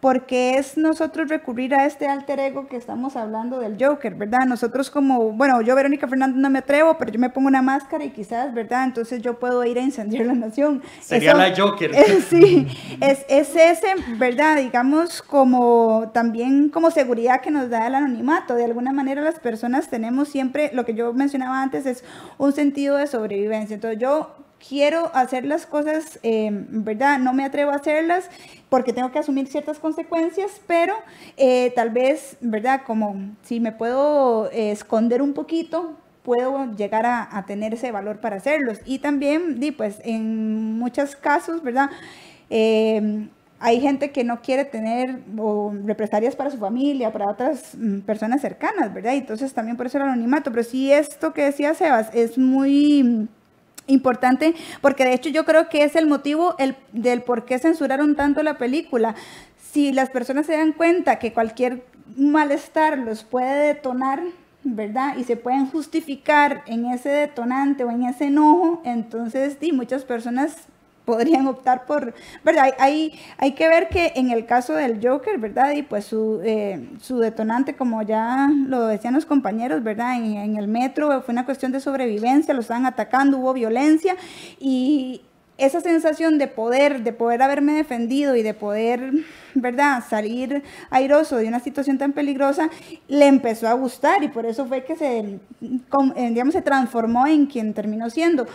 porque es nosotros recurrir a este alter ego que estamos hablando del Joker, ¿verdad? Nosotros como, bueno, yo Verónica Fernández no me atrevo, pero yo me pongo una máscara y quizás, ¿verdad? Entonces yo puedo ir a incendiar la nación. Sería la Joker. Eh, sí, es, es ese ¿verdad? Digamos, como también como seguridad que nos da el anonimato. De alguna manera las personas tenemos siempre, lo que yo mencionaba antes, es un sentido de sobrevivencia. Entonces yo quiero hacer las cosas, em, ¿verdad? No me atrevo a hacerlas porque tengo que asumir ciertas consecuencias, pero eh, tal vez, ¿verdad? Como si me puedo eh, esconder un poquito puedo llegar a, tener ese valor para hacerlos. Y también, pues, en muchos casos, ¿verdad? Eh, hay gente que no quiere tener represalias para su familia, para otras mm, personas cercanas, ¿verdad? Y entonces también por eso el anonimato. Pero sí, esto que decía Sebas es muy importante porque de hecho yo creo que es el motivo del por qué censuraron tanto la película. Si las personas se dan cuenta que cualquier malestar los puede detonar, ¿verdad? Y se pueden justificar en ese detonante o en ese enojo, entonces sí, muchas personas podrían optar por, ¿verdad? Hay, hay que ver que en el caso del Joker, ¿verdad? Y pues su, eh, su detonante, como ya lo decían los compañeros, ¿verdad? En, en, el metro fue una cuestión de sobrevivencia, lo estaban atacando, hubo violencia y, esa sensación de poder, de poder haberme defendido y de poder, ¿verdad?, salir airoso de una situación tan peligrosa, le empezó a gustar y por eso fue que se, eh, digamos, se transformó en quien terminó siendo.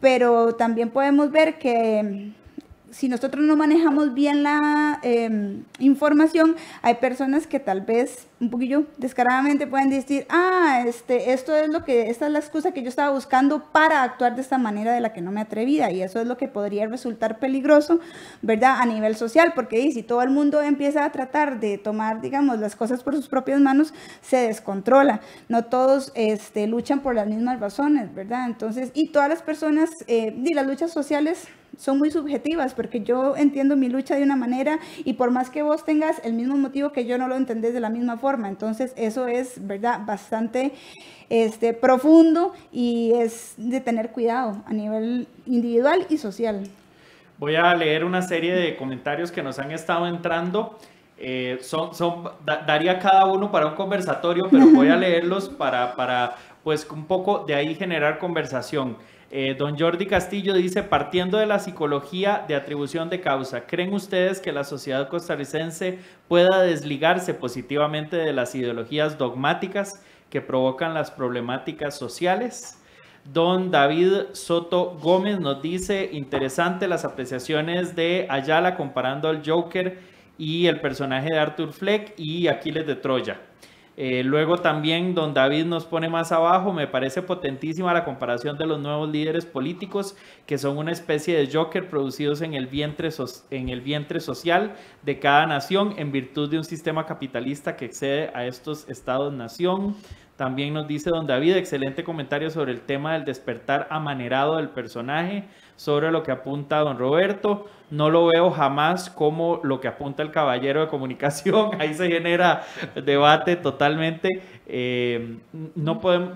Pero también podemos ver que si nosotros no manejamos bien la em, información, hay personas que tal vez un poquillo descaradamente pueden decir, ah, este, esto es lo que, esta es la excusa que yo estaba buscando para actuar de esta manera de la que no me atrevía. Y eso es lo que podría resultar peligroso, ¿verdad? A nivel social, porque si todo el mundo empieza a tratar de tomar, digamos, las cosas por sus propias manos, se descontrola. No todos este, luchan por las mismas razones, ¿verdad? Entonces, y todas las personas, eh, y las luchas sociales son muy subjetivas porque yo entiendo mi lucha de una manera y por más que vos tengas el mismo motivo que yo no lo entendés de la misma forma. Entonces eso es, ¿verdad? Bastante este, profundo y es de tener cuidado a nivel individual y social. Voy a leer una serie de comentarios que nos han estado entrando. Eh, son, daría cada uno para un conversatorio, pero voy a leerlos para, para, pues, un poco de ahí generar conversación. Eh, don Jordi Castillo dice, partiendo de la psicología de atribución de causa, ¿creen ustedes que la sociedad costarricense pueda desligarse positivamente de las ideologías dogmáticas que provocan las problemáticas sociales? Don David Soto Gómez nos dice, interesante las apreciaciones de Ayala comparando al Joker y el personaje de Arthur Fleck y Aquiles de Troya. Eh, luego también don David nos pone más abajo, me parece potentísima la comparación de los nuevos líderes políticos que son una especie de Joker producidos en el vientre, en el vientre social de cada nación en virtud de un sistema capitalista que excede a estos estados-nación. También nos dice don David, excelente comentario sobre el tema del despertar amanerado del personaje sobre lo que apunta don Roberto. No lo veo jamás como lo que apunta el caballero de comunicación. Ahí se genera debate totalmente. Eh, no podemos,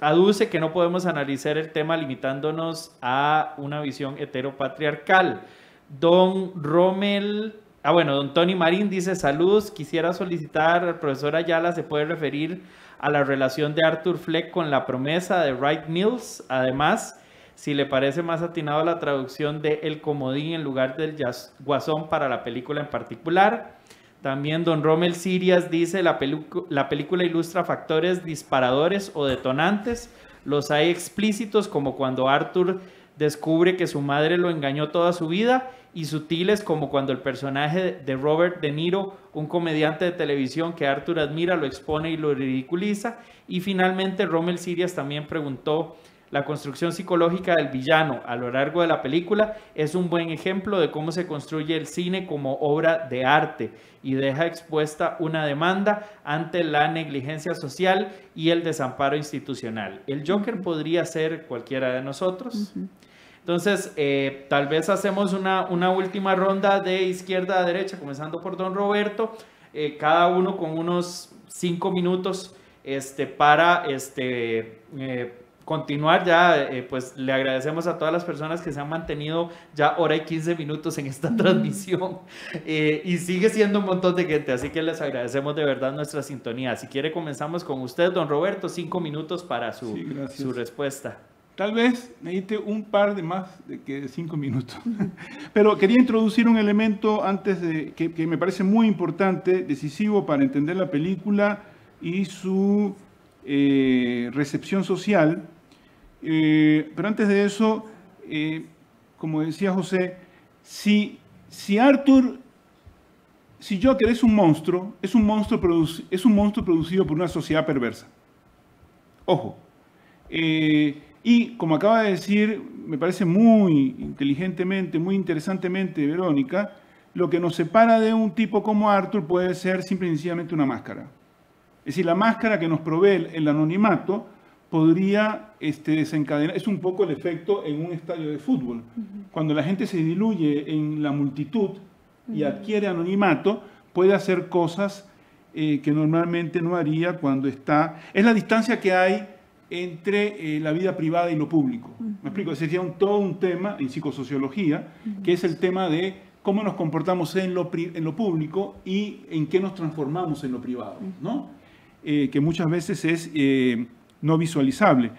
aduce que no podemos analizar el tema limitándonos a una visión heteropatriarcal. Don Rommel Ah, bueno, don Tony Marín dice saludos. Quisiera solicitar al profesor Ayala, se puede referir a la relación de Arthur Fleck con la promesa de Wright Mills. Además, si le parece más atinado la traducción de El Comodín en lugar del Guasón para la película en particular. También don Rommel Sirias dice, la, la película ilustra factores disparadores o detonantes. Los hay explícitos como cuando Arthur descubre que su madre lo engañó toda su vida y sutiles como cuando el personaje de Robert De Niro, un comediante de televisión que Arthur admira, lo expone y lo ridiculiza. Y finalmente Rommel Sirias también preguntó la construcción psicológica del villano a lo largo de la película es un buen ejemplo de cómo se construye el cine como obra de arte y deja expuesta una demanda ante la negligencia social y el desamparo institucional. El Joker podría ser cualquiera de nosotros. Entonces, eh, tal vez hacemos una, una, última ronda de izquierda a derecha, comenzando por don Roberto, eh, cada uno con unos cinco minutos este, para este, eh, continuar ya, eh, pues le agradecemos a todas las personas que se han mantenido ya hora y 15 minutos en esta transmisión eh, y sigue siendo un montón de gente, así que les agradecemos de verdad nuestra sintonía. Si quiere comenzamos con usted, don Roberto, cinco minutos para su, su respuesta. Tal vez necesite un par de más de que cinco minutos, pero quería introducir un elemento antes de, que, me parece muy importante, decisivo para entender la película y su eh, recepción social, eh, pero antes de eso, eh, como decía José, si, si Arthur, si Joker es un monstruo, es un monstruo, es un monstruo producido por una sociedad perversa. Ojo. Eh, y como acaba de decir, me parece muy inteligentemente, muy interesantemente, Verónica, lo que nos separa de un tipo como Arthur puede ser simple y una máscara. Es decir, la máscara que nos provee el anonimato podría este, desencadenar, es un poco el efecto en un estadio de fútbol. Cuando la gente se diluye en la multitud y adquiere anonimato, puede hacer cosas eh, que normalmente no haría cuando está... Es la distancia que hay entre eh, la vida privada y lo público. Me explico, ese sería un, todo un tema en psicosociología, que es el tema de cómo nos comportamos en lo, en lo público y en qué nos transformamos en lo privado, ¿no? Eh, que muchas veces es no visualizable.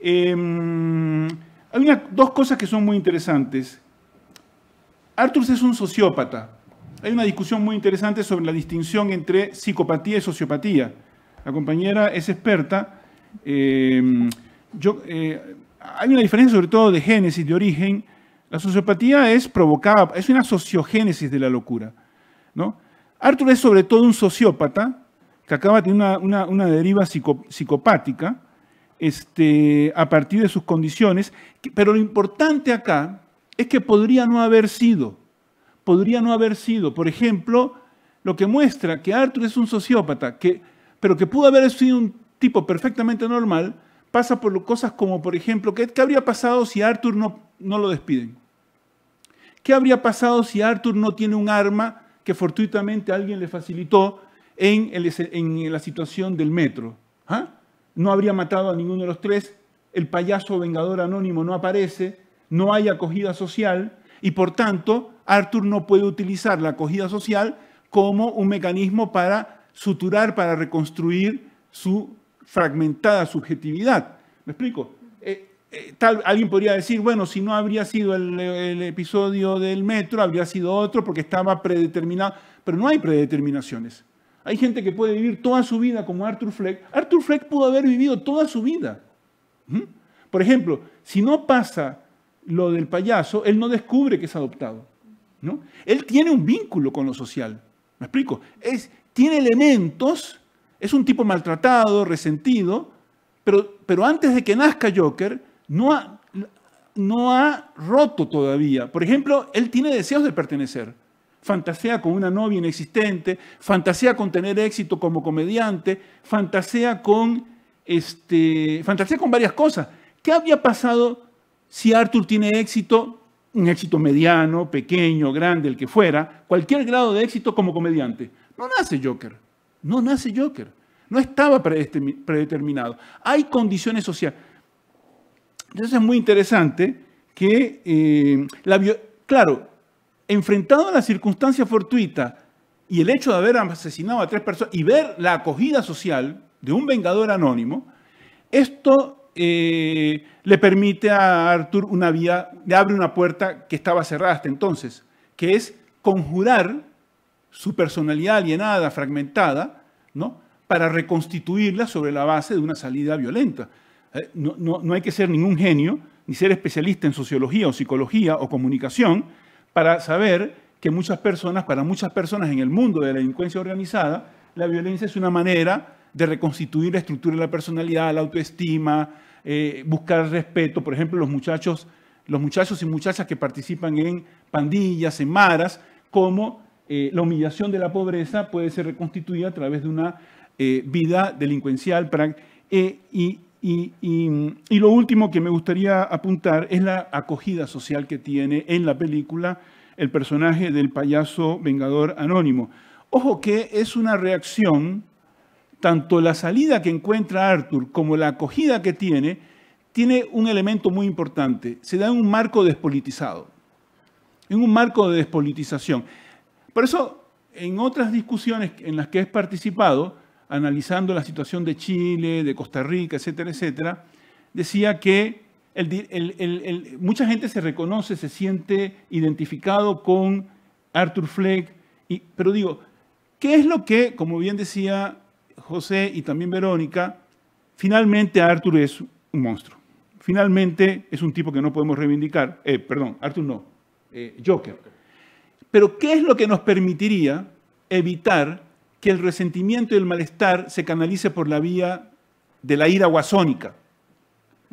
Em, hay una, dos cosas que son muy interesantes. Arthur es un sociópata. Hay una discusión muy interesante sobre la distinción entre psicopatía y sociopatía. La compañera es experta. Em, eh, hay una diferencia sobre todo de génesis, de origen. La sociopatía es provocada, es una sociogénesis de la locura. ¿no? Arthur es sobre todo un sociópata que acaba de una, una, deriva psicopática este, a partir de sus condiciones, pero lo importante acá es que podría no haber sido, podría no haber sido, por ejemplo, lo que muestra que Arthur es un sociópata, que, pero que pudo haber sido un tipo perfectamente normal, pasa por cosas como, por ejemplo, ¿qué, habría pasado si Arthur no, no lo despiden? ¿Qué habría pasado si Arthur no tiene un arma que fortuitamente alguien le facilitó en, en la situación del metro? ¿Ah? no habría matado a ninguno de los tres, el payaso vengador anónimo no aparece, no hay acogida social y por tanto Arthur no puede utilizar la acogida social como un mecanismo para suturar, para reconstruir su fragmentada subjetividad. ¿Me explico? Eh, eh, tal, alguien podría decir, bueno, si no habría sido el episodio del metro, habría sido otro porque estaba predeterminado, pero no hay predeterminaciones. Hay gente que puede vivir toda su vida como Arthur Fleck. Arthur Fleck pudo haber vivido toda su vida. ¿Mm? Por ejemplo, si no pasa lo del payaso, él no descubre que es adoptado. ¿no? Él tiene un vínculo con lo social. ¿Me explico? Es, tiene elementos, es un tipo maltratado, resentido, pero, pero antes de que nazca Joker, no no ha roto todavía. Por ejemplo, él tiene deseos de pertenecer fantasea con una novia inexistente, fantasea con tener éxito como comediante, fantasea con, este, con varias cosas. ¿Qué había pasado si Arthur tiene éxito, un éxito mediano, pequeño, grande, el que fuera, cualquier grado de éxito como comediante? No nace Joker, no nace Joker, no estaba predeterminado. Hay condiciones sociales. Entonces es muy interesante que eh, la claro, enfrentado a la circunstancia fortuita y el hecho de haber asesinado a tres personas y ver la acogida social de un vengador anónimo, esto eh, le permite a Arthur una vía, le abre una puerta que estaba cerrada hasta entonces, que es conjurar su personalidad alienada, fragmentada, ¿no? para reconstituirla sobre la base de una salida violenta. Eh, no hay que ser ningún genio, ni ser especialista en sociología o psicología o comunicación, para saber que muchas personas, para muchas personas en el mundo de la delincuencia organizada, la violencia es una manera de reconstituir la estructura de la personalidad, la autoestima, eh, buscar respeto. Por ejemplo, los muchachos, los muchachos y muchachas que participan en pandillas, en maras, como eh, la humillación de la pobreza puede ser reconstituida a través de una eh, vida delincuencial. y y, lo último que me gustaría apuntar es la acogida social que tiene en la película el personaje del payaso vengador anónimo. Ojo que es una reacción, tanto la salida que encuentra Arthur como la acogida que tiene, tiene un elemento muy importante. Se da en un marco despolitizado, en un marco de despolitización. Por eso, en otras discusiones en las que he participado, analizando la situación de Chile, de Costa Rica, etcétera, etcétera, decía que mucha gente se reconoce, se siente identificado con Arthur Fleck, y, pero digo, ¿qué es lo que, como bien decía José y también Verónica, finalmente Arthur es un monstruo? Finalmente es un tipo que no podemos reivindicar, eh, perdón, Arthur no, eh, Joker. Pero ¿qué es lo que nos permitiría evitar el resentimiento y el malestar se canalice por la vía de la ira guasónica.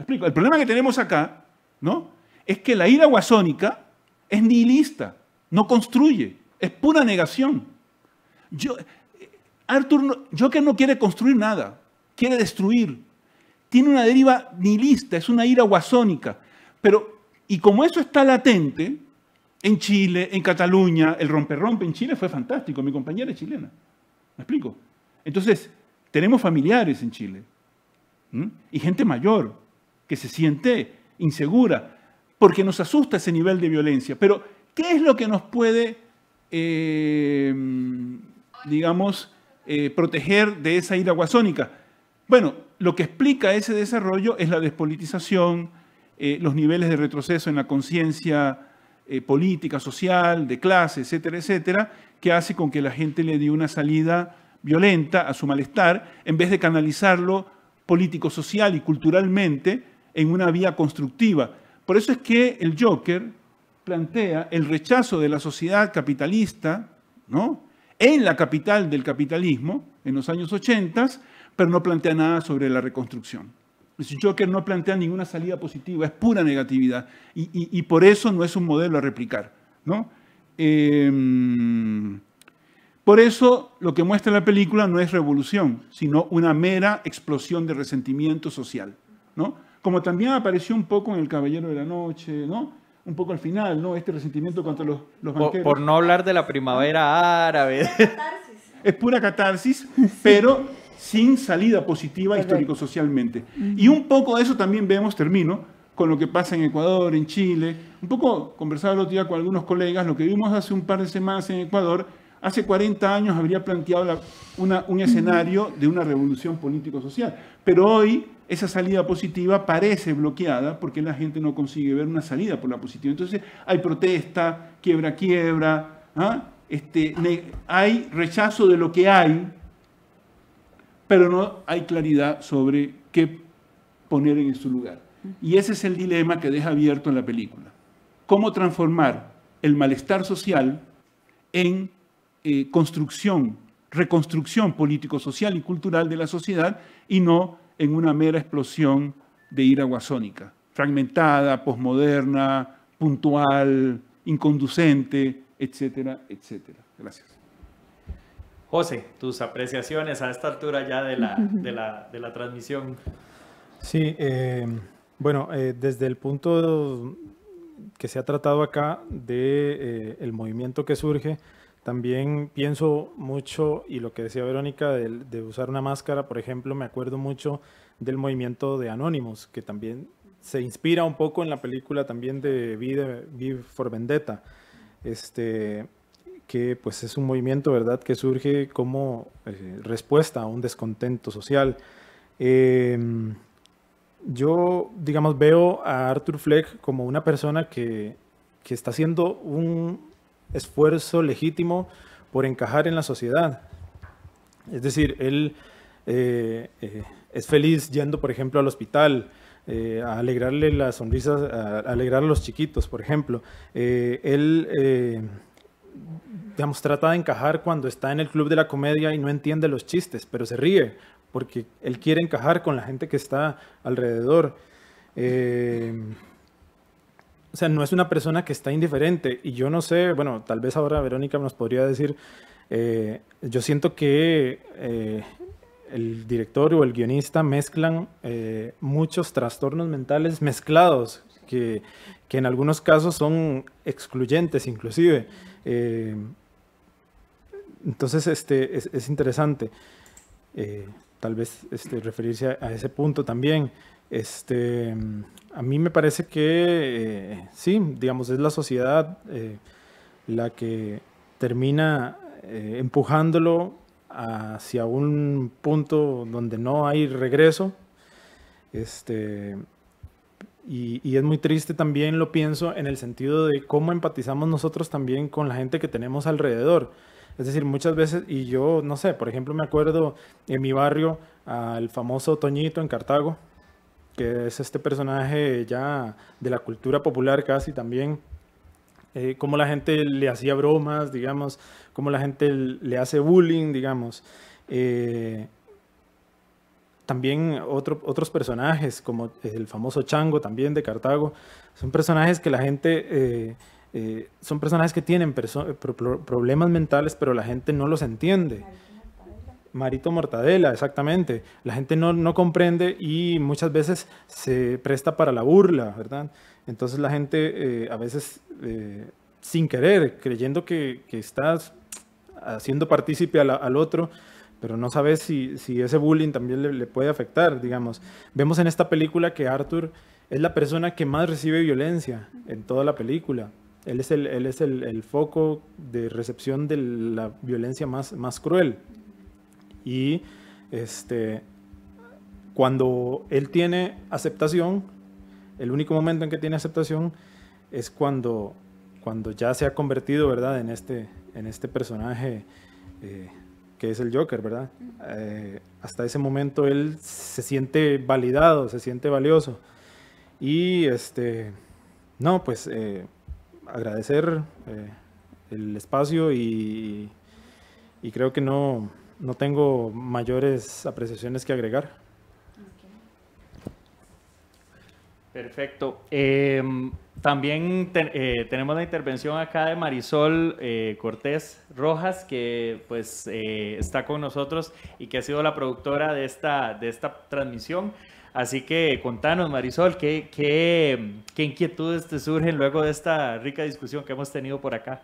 El problema que tenemos acá, ¿no? Es que la ira guasónica es nihilista, no construye, es pura negación. Yo, eh, Arthur yo Joker no quiere construir nada, quiere destruir. Tiene una deriva nihilista, es una ira guasónica. Pero, y como eso está latente, en Chile, en Cataluña, el romper rompe en Chile fue fantástico, mi compañera es chilena. ¿Me explico? Entonces, tenemos familiares en Chile y gente mayor que se siente insegura porque nos asusta ese nivel de violencia. Pero, ¿qué es lo que nos puede, eh, digamos, eh, proteger de esa ira guasónica? Bueno, lo que explica ese desarrollo es la despolitización, eh, los niveles de retroceso en la conciencia política, social, de clase, etcétera, etcétera, que hace con que la gente le dé una salida violenta a su malestar, en vez de canalizarlo político, social y culturalmente en una vía constructiva. Por eso es que el Joker plantea el rechazo de la sociedad capitalista, ¿no? En la capital del capitalismo, en los años 80, pero no plantea nada sobre la reconstrucción. El Joker no plantea ninguna salida positiva, es pura negatividad. Y, y por eso no es un modelo a replicar, ¿no? Em, por eso lo que muestra la película no es revolución, sino una mera explosión de resentimiento social, ¿no? Como también apareció un poco en El Caballero de la Noche, ¿no? Un poco al final, ¿no? Este resentimiento contra los, los banqueros. Por, por no hablar de la primavera árabe. Es pura catarsis, pero sin salida positiva histórico-socialmente. Y un poco de eso también vemos, termino, con lo que pasa en Ecuador, en Chile. Un poco conversaba el otro día con algunos colegas, lo que vimos hace un par de semanas en Ecuador, hace 40 años habría planteado un escenario de una revolución político-social. Pero hoy esa salida positiva parece bloqueada porque la gente no consigue ver una salida por la positiva. Entonces hay protesta, quiebra, quiebra, ¿ah? este, hay rechazo de lo que hay, pero no hay claridad sobre qué poner en su lugar. Y ese es el dilema que deja abierto en la película. ¿Cómo transformar el malestar social en eh, construcción, reconstrucción político-social y cultural de la sociedad y no en una mera explosión de ira guasónica, fragmentada, posmoderna, puntual, inconducente, etcétera, etcétera? Gracias. José, tus apreciaciones a esta altura ya de la, de la transmisión. Sí, eh, bueno, eh, desde el punto que se ha tratado acá de eh, el movimiento que surge, también pienso mucho, y lo que decía Verónica, de, usar una máscara, por ejemplo, me acuerdo mucho del movimiento de Anónimos, que también se inspira un poco en la película también de Vive, for Vendetta, este, que pues es un movimiento, ¿verdad?, que surge como eh, respuesta a un descontento social. Em, yo, digamos, veo a Arthur Fleck como una persona que, está haciendo un esfuerzo legítimo por encajar en la sociedad. Es decir, él eh, eh, es feliz yendo, por ejemplo, al hospital, eh, a alegrarle las sonrisas, a, alegrar a los chiquitos, por ejemplo. él, digamos, trata de encajar cuando está en el club de la comedia y no entiende los chistes, pero se ríe porque él quiere encajar con la gente que está alrededor. Eh, o sea, no es una persona que está indiferente. Y yo no sé, bueno, tal vez ahora Verónica nos podría decir, eh, yo siento que eh, el director o el guionista mezclan muchos trastornos mentales mezclados, que, en algunos casos son excluyentes inclusive. entonces, este, es, interesante. Eh, tal vez este, referirse a, ese punto también. Este, a mí me parece que eh, sí, digamos, es la sociedad eh, la que termina eh, empujándolo hacia un punto donde no hay regreso. Este, y, es muy triste también, lo pienso, en el sentido de cómo empatizamos nosotros también con la gente que tenemos alrededor. Es decir, muchas veces, y yo no sé, por ejemplo, me acuerdo en mi barrio al famoso Toñito en Cartago, que es este personaje ya de la cultura popular casi también, eh, cómo la gente le hacía bromas, digamos, cómo la gente le hace bullying, digamos. Eh, también otros personajes, como el famoso Chango también de Cartago, son personajes que la gente eh, eh, son personajes que tienen eh, problemas mentales, pero la gente no los entiende. Marito Mortadela, exactamente. La gente no, comprende y muchas veces se presta para la burla, ¿verdad? Entonces la gente eh, a veces sin querer, creyendo que, estás haciendo partícipe al, otro, pero no sabes si, ese bullying también le, puede afectar, digamos. Vemos en esta película que Arthur es la persona que más recibe violencia en toda la película. Él es el, foco de recepción de la violencia más, más cruel. Y este, cuando él tiene aceptación, el único momento en que tiene aceptación es cuando, cuando ya se ha convertido ¿verdad? En, este, en este personaje eh, que es el Joker, ¿verdad? Eh, hasta ese momento él se siente validado, se siente valioso. Y este, no, pues eh, agradecer eh, el espacio y, creo que no, tengo mayores apreciaciones que agregar. Perfecto. Em, también eh, tenemos la intervención acá de Marisol eh, Cortés Rojas, que pues está con nosotros y que ha sido la productora de esta, de esta transmisión. Así que contanos, Marisol, ¿qué, qué, inquietudes te surgen luego de esta rica discusión que hemos tenido por acá?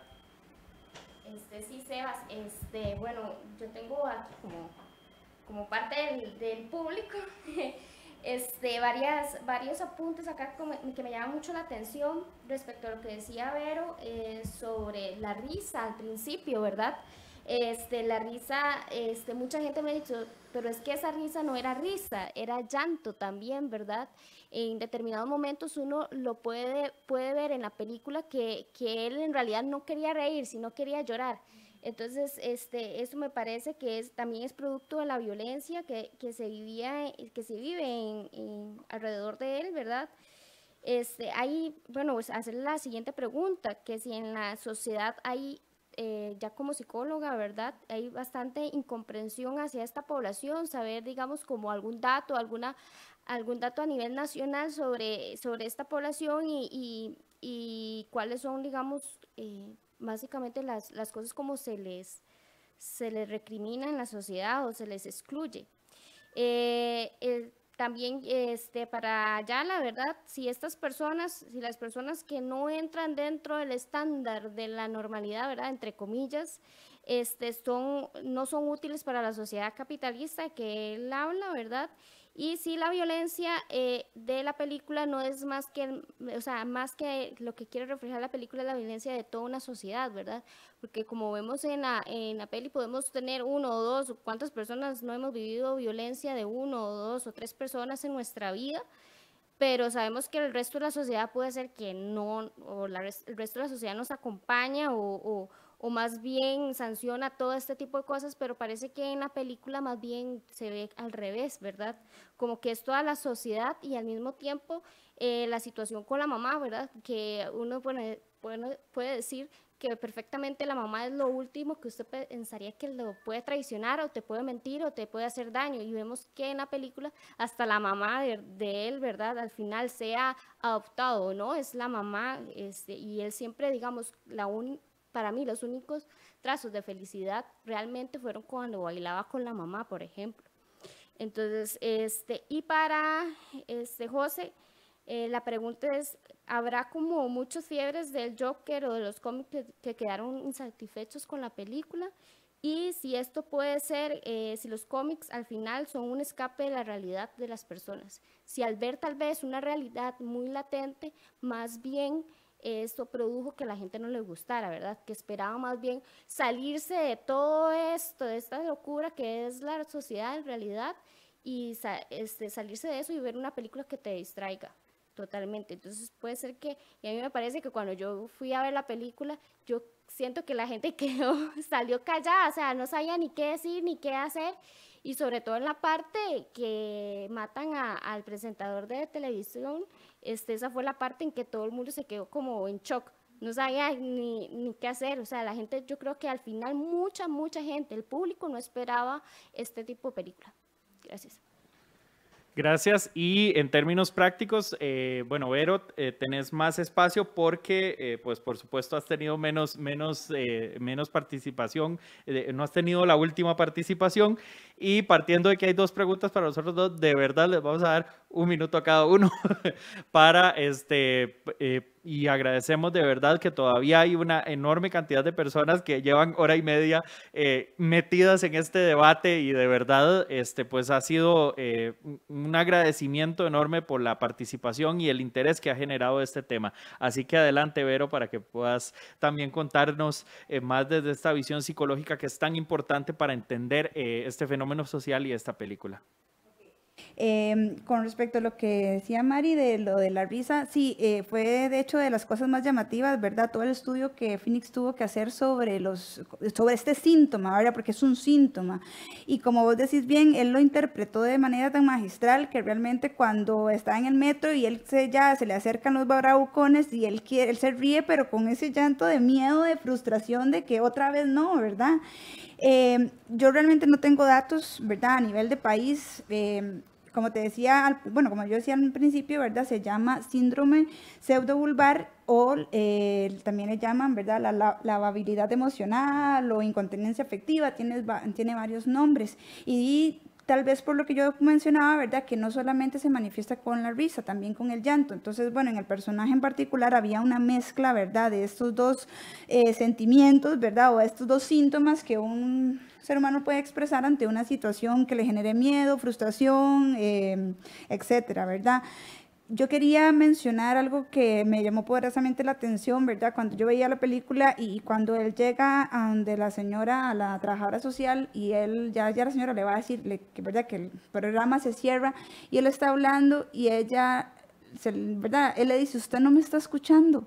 Este, sí, Sebas, este, bueno, yo tengo aquí como, como parte del, público este, varias, varios apuntes acá que me llaman mucho la atención respecto a lo que decía Vero eh, sobre la risa al principio, ¿verdad? Este, la risa, este, mucha gente me ha dicho, pero es que esa risa no era risa, era llanto también, ¿verdad? En determinados momentos uno lo puede, puede ver en la película que, que él en realidad no quería reír, sino quería llorar. Entonces, este, eso me parece que es, también es producto de la violencia que, que se, vivía, que se vive alrededor de él, ¿verdad? Este, hay, bueno, pues hacer la siguiente pregunta, que si en la sociedad hay eh, ya como psicóloga, ¿verdad? Hay bastante incomprensión hacia esta población, saber, digamos, como algún dato, alguna, algún dato a nivel nacional sobre, sobre esta población y, y, y cuáles son, digamos, eh, básicamente las, las, cosas como se les, se les recrimina en la sociedad o se les excluye. Eh, el, también este, para allá, la verdad, si estas personas, si las personas que no entran dentro del estándar de la normalidad, ¿verdad? Entre comillas, este, son, no son útiles para la sociedad capitalista que él habla, ¿verdad? Y sí, la violencia eh, de la película no es más que, o sea, más que lo que quiere reflejar la película es la violencia de toda una sociedad, ¿verdad? Porque como vemos en la, en la peli, podemos tener uno o dos, cuántas personas no hemos vivido violencia de uno o dos o tres personas en nuestra vida, pero sabemos que el resto de la sociedad puede ser que no, o el resto de la sociedad nos acompaña o o más bien sanciona todo este tipo de cosas, pero parece que en la película más bien se ve al revés, ¿verdad? Como que es toda la sociedad y al mismo tiempo eh, la situación con la mamá, ¿verdad? Que uno puede, puede, decir que perfectamente la mamá es lo último que usted pensaría que lo puede traicionar o te puede mentir o te puede hacer daño. Y vemos que en la película hasta la mamá de, él, ¿verdad? Al final se ha adoptado, ¿no? Es la mamá este, y él siempre, digamos, la, única para mí los únicos trazos de felicidad realmente fueron cuando bailaba con la mamá, por ejemplo. Entonces, este, y para este, José, eh, la pregunta es, ¿habrá como muchos fiebres del Joker o de los cómics que, quedaron insatisfechos con la película? Y si esto puede ser, eh, si los cómics al final son un escape de la realidad de las personas. Si al ver tal vez una realidad muy latente, más bien eso produjo que la gente no le gustara, ¿verdad? Que esperaba más bien salirse de todo esto, de esta locura que es la sociedad en realidad, y este, salirse de eso y ver una película que te distraiga totalmente. Entonces puede ser que, y a mí me parece que cuando yo fui a ver la película, yo siento que la gente quedó, salió callada, o sea, no sabía ni qué decir, ni qué hacer, y sobre todo en la parte que matan al presentador de televisión, este, esa fue la parte en que todo el mundo se quedó como en shock, no sabía ni, qué hacer, o sea, la gente, yo creo que al final mucha, mucha gente, el público no esperaba este tipo de película. Gracias. Gracias. Y en términos prácticos, eh, bueno, Vero, eh, tenés más espacio porque, eh, pues, por supuesto, has tenido menos, menos, menos participación, no has tenido la última participación. Y partiendo de que hay dos preguntas para nosotros dos, de verdad les vamos a dar un minuto a cada uno para este y agradecemos de verdad que todavía hay una enorme cantidad de personas que llevan hora y media eh, metidas en este debate y de verdad, este, pues ha sido eh, un agradecimiento enorme por la participación y el interés que ha generado este tema. Así que adelante, Vero, para que puedas también contarnos eh, más desde esta visión psicológica que es tan importante para entender este fenómeno social y esta película. Em, con respecto a lo que decía Mari de lo de la risa, sí, eh, fue de hecho de las cosas más llamativas, ¿verdad? Todo el estudio que Phoenix tuvo que hacer sobre, los, sobre este síntoma, ahora Porque es un síntoma. Y como vos decís bien, él lo interpretó de manera tan magistral que realmente cuando está en el metro y él se, ya se le acercan los barrabucones y él, quiere, él se ríe, pero con ese llanto de miedo, de frustración, de que otra vez no, ¿verdad? Em, yo realmente no tengo datos, ¿verdad? A nivel de país. Em, como te decía, bueno, como yo decía al principio, ¿verdad? Se llama síndrome pseudobulbar o eh, también le llaman, ¿verdad? La, la lavabilidad emocional o incontinencia afectiva, tiene, tiene varios nombres. Y tal vez por lo que yo mencionaba, ¿verdad? Que no solamente se manifiesta con la risa, también con el llanto. Entonces, bueno, en el personaje en particular había una mezcla, ¿verdad? De estos dos eh, sentimientos, ¿verdad? O estos dos síntomas que un ser humano puede expresar ante una situación que le genere miedo, frustración, eh, etcétera, ¿verdad? yo quería mencionar algo que me llamó poderosamente la atención, ¿verdad? Cuando yo veía la película y, cuando él llega a donde la señora, a la trabajadora social, y él, ya, ya la señora le va a decir, que, ¿verdad? Que el programa se cierra y él está hablando y ella, ¿verdad? Él le dice, usted no me está escuchando.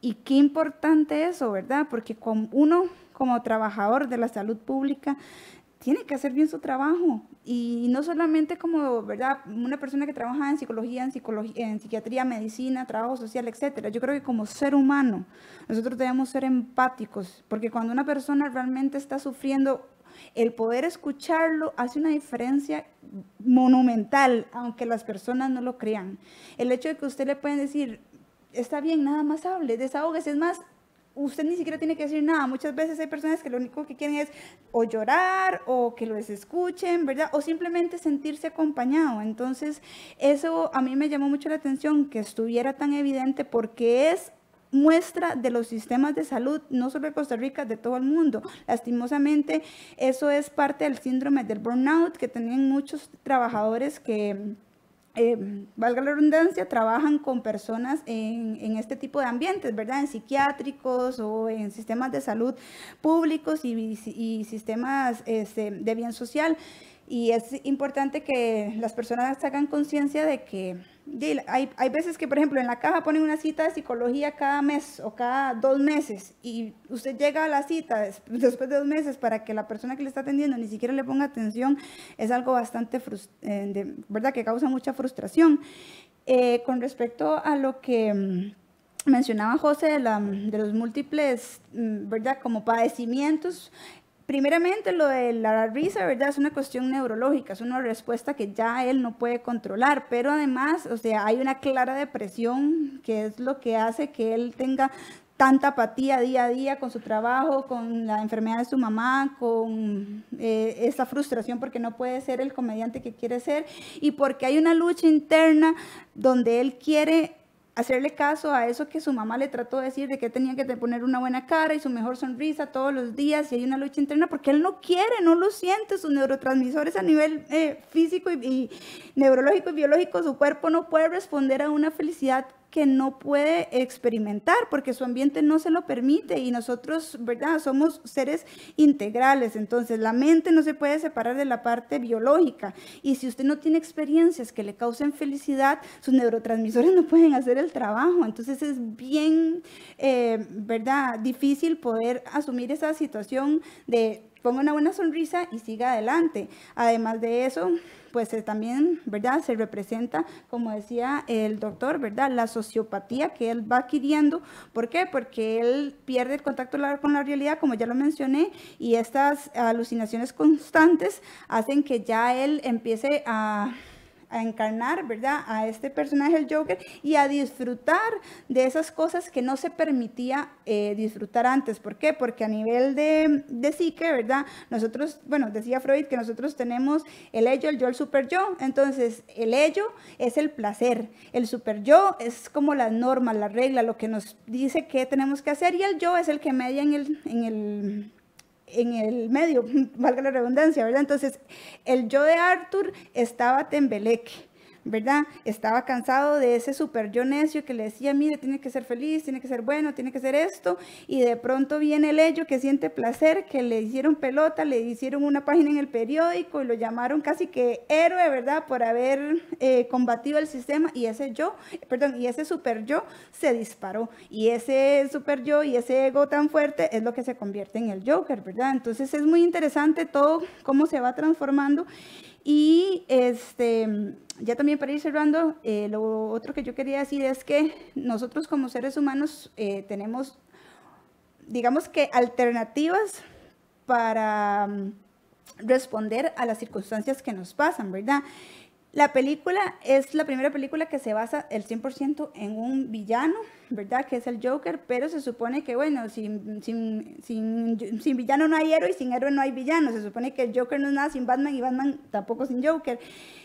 Y qué importante eso, ¿verdad? Porque con uno como trabajador de la salud pública tiene que hacer bien su trabajo. Y no solamente como, ¿verdad? Una persona que trabaja en psicología, en, psicología, en psiquiatría, medicina, trabajo social, etcétera. Yo creo que como ser humano, nosotros debemos ser empáticos, porque cuando una persona realmente está sufriendo, el poder escucharlo hace una diferencia monumental, aunque las personas no lo crean. El hecho de que usted le pueda decir, está bien, nada más hable, desahógese, es más, usted ni siquiera tiene que decir nada. Muchas veces hay personas que lo único que quieren es o llorar o que los escuchen, ¿verdad? O simplemente sentirse acompañado. Entonces, eso a mí me llamó mucho la atención que estuviera tan evidente porque es muestra de los sistemas de salud, no solo de Costa Rica, de todo el mundo. Lastimosamente, eso es parte del síndrome del burnout que tenían muchos trabajadores que eh, valga la redundancia, trabajan con personas en, este tipo de ambientes, ¿verdad? En psiquiátricos o en sistemas de salud públicos y, sistemas este, de bien social. Y es importante que las personas hagan conciencia de que hay, hay, veces que, por ejemplo, en la caja ponen una cita de psicología cada mes o cada dos meses y usted llega a la cita después de dos meses para que la persona que le está atendiendo ni siquiera le ponga atención, es algo bastante, eh, ¿verdad?, que causa mucha frustración. Eh, con respecto a lo que mm, mencionaba José de los múltiples, mm, ¿verdad? Como padecimientos, Primeramente, lo de la risa, ¿verdad? Es una cuestión neurológica, es una respuesta que ya él no puede controlar, pero además, o sea, hay una clara depresión que es lo que hace que él tenga tanta apatía día a día con su trabajo, con la enfermedad de su mamá, con eh, esa frustración porque no puede ser el comediante que quiere ser y porque hay una lucha interna donde él quiere hacerle caso a eso que su mamá le trató de decir, de que tenía que poner una buena cara y su mejor sonrisa todos los días, y hay una lucha interna, porque él no quiere, no lo siente, sus neurotransmisores a nivel eh, físico y, y neurológico y biológico, su cuerpo no puede responder a una felicidad que no puede experimentar porque su ambiente no se lo permite y nosotros, ¿verdad? Somos seres integrales, entonces la mente no se puede separar de la parte biológica y si usted no tiene experiencias que le causen felicidad, sus neurotransmisores no pueden hacer el trabajo, entonces es bien, eh, ¿verdad? Difícil poder asumir esa situación de ponga una buena sonrisa y siga adelante. Además de eso, pues eh, también, ¿verdad? Se representa, como decía el doctor, ¿verdad? La sociopatía que él va adquiriendo. ¿Por qué? Porque él pierde el contacto con la realidad, como ya lo mencioné, y estas alucinaciones constantes hacen que ya él empiece a a encarnar, ¿verdad? A este personaje, el Joker, y a disfrutar de esas cosas que no se permitía eh, disfrutar antes. ¿Por qué? Porque a nivel de, de, psique, ¿verdad? Nosotros, bueno, decía Freud que nosotros tenemos el ello, el yo, el super yo. Entonces, el ello es el placer, el super yo es como las normas, la regla, lo que nos dice qué tenemos que hacer, y el yo es el que media en el, en el en el medio, valga la redundancia, ¿verdad? Entonces, el yo de Arthur estaba tembeleque ¿verdad? Estaba cansado de ese super yo necio que le decía, mire, tiene que ser feliz, tiene que ser bueno, tiene que ser esto, y de pronto viene el ello que siente placer, que le hicieron pelota, le hicieron una página en el periódico y lo llamaron casi que héroe, ¿verdad? Por haber eh, combatido el sistema y ese yo, perdón, y ese super yo se disparó. Y ese super yo y ese ego tan fuerte es lo que se convierte en el Joker, ¿verdad? Entonces es muy interesante todo cómo se va transformando y este, ya también para ir cerrando, eh, lo otro que yo quería decir es que nosotros como seres humanos eh, tenemos, digamos que, alternativas para mm, responder a las circunstancias que nos pasan, ¿verdad? La película es la primera película que se basa el 100% en un villano, ¿verdad? Que es el Joker, pero se supone que, bueno, sin, sin, villano no hay héroe y sin héroe no hay villano. Se supone que el Joker no es nada sin Batman y Batman tampoco sin Joker.